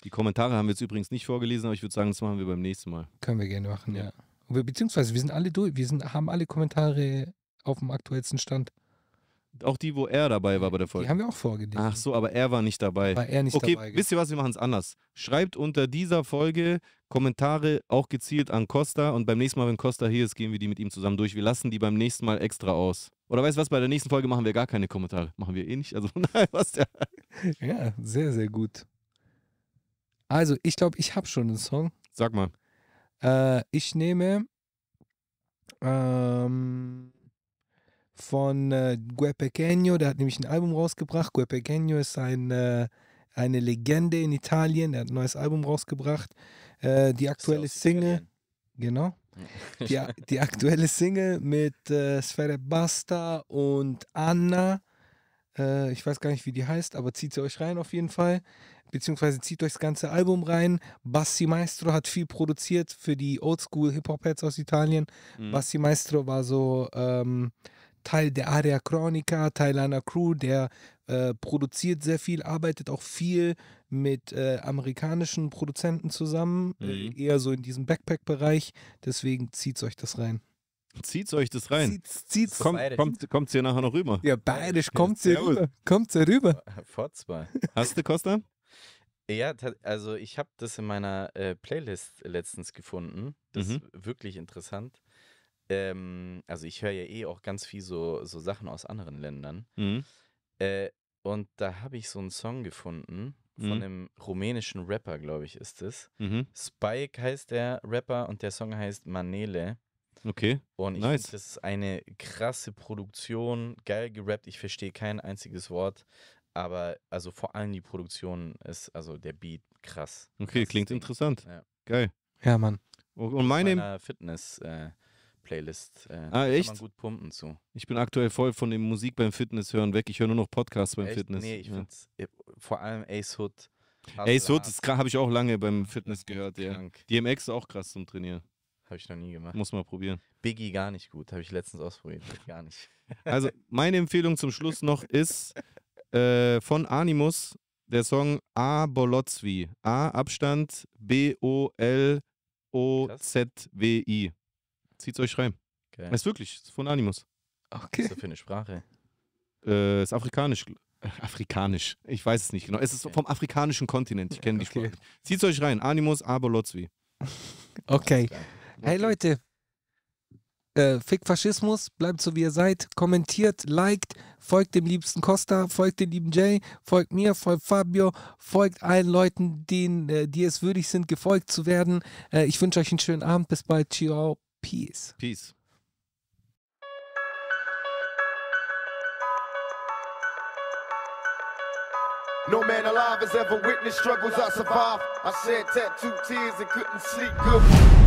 Die Kommentare haben wir jetzt übrigens nicht vorgelesen, aber ich würde sagen, das machen wir beim nächsten Mal. Können wir gerne machen, ja. ja. Beziehungsweise wir sind alle durch, wir sind, haben alle Kommentare auf dem aktuellsten Stand. Auch die, wo er dabei war bei der Folge. Die haben wir auch vorgelesen. Ach so, aber er war nicht dabei. War er nicht okay, dabei. Okay, wisst ihr was, wir machen es anders. Schreibt unter dieser Folge, Kommentare auch gezielt an Costa und beim nächsten Mal, wenn Costa hier ist, gehen wir die mit ihm zusammen durch. Wir lassen die beim nächsten Mal extra aus. Oder weißt du was, bei der nächsten Folge machen wir gar keine Kommentare. Machen wir eh nicht. Also nein, was der. Ja, sehr, sehr gut. Also, ich glaube, ich habe schon einen Song. Sag mal. Äh, ich nehme ähm, von äh, Guepequeño, der hat nämlich ein Album rausgebracht. Guepequeño ist ein, äh, eine Legende in Italien, der hat ein neues Album rausgebracht. Äh, die aktuelle Single, genau. Hm. Die, die, aktuelle Single mit äh, Sfere Basta und Anna. Äh, ich weiß gar nicht, wie die heißt, aber zieht sie euch rein auf jeden Fall. Beziehungsweise zieht euch das ganze Album rein. Bassi Maestro hat viel produziert für die Oldschool Hip-Hop-Heads aus Italien. Mhm. Bassi Maestro war so ähm, Teil der Area Chronica, Teil einer Crew, der äh, produziert sehr viel, arbeitet auch viel mit äh, amerikanischen Produzenten zusammen, äh, mhm. eher so in diesem Backpack-Bereich. Deswegen zieht euch das rein. Zieht euch das rein. Zieht's, Komm, kommt, kommt hier nachher noch rüber. Ja, bayerisch, kommt hier rüber. Kommt's hier rüber. Fotzbar. Hast du, Costa? Ja, also ich habe das in meiner äh, Playlist letztens gefunden. Das mhm. ist wirklich interessant ähm, also ich höre ja eh auch ganz viel so, so Sachen aus anderen Ländern. Mhm. Äh, und da habe ich so einen Song gefunden von mhm. einem rumänischen Rapper, glaube ich, ist es. Mhm. Spike heißt der Rapper und der Song heißt Manele. Okay. Und ich nice. finde, das ist eine krasse Produktion, geil gerappt. Ich verstehe kein einziges Wort, aber also vor allem die Produktion ist, also der Beat krass. Okay, klingt Ding. interessant. Ja. Geil. Ja, Mann. Und meine meiner Fitness äh, Playlist. Äh, ah, echt? Kann man gut pumpen zu. Ich bin aktuell voll von dem Musik beim Fitness hören weg. Ich höre nur noch Podcasts beim echt? Fitness. Nee, ich ja. find's äh, vor allem Ace Hood. Ace Hood habe ich auch lange beim Fitness gehört, ja. Krank. DMX ist auch krass zum Trainieren. Habe ich noch nie gemacht. Muss mal probieren. Biggie gar nicht gut, habe ich letztens ausprobiert. Gar nicht. Also, meine Empfehlung zum Schluss noch ist äh, von Animus der Song A Bolozwi. A Abstand B O L O Z W I. Zieht's euch rein. Okay. Das ist wirklich, das ist von Animus. Okay. Was ist das für eine Sprache? Äh, ist afrikanisch. Äh, afrikanisch. Ich weiß es nicht genau. Es ist vom afrikanischen Kontinent. Ich kenne die okay. Sprache. Zieht's euch rein. Animus Abolozwi. Okay. Hey Leute. Äh, Fick Faschismus, bleibt so wie ihr seid, kommentiert, liked, folgt dem liebsten Costa, folgt dem lieben Jay, folgt mir, folgt Fabio, folgt allen Leuten, denen, äh, die es würdig sind, gefolgt zu werden. Äh, ich wünsche euch einen schönen Abend, bis bald, ciao. Peace. Peace. No man alive has ever witnessed struggles I survived. I shed tattooed tears and couldn't sleep good.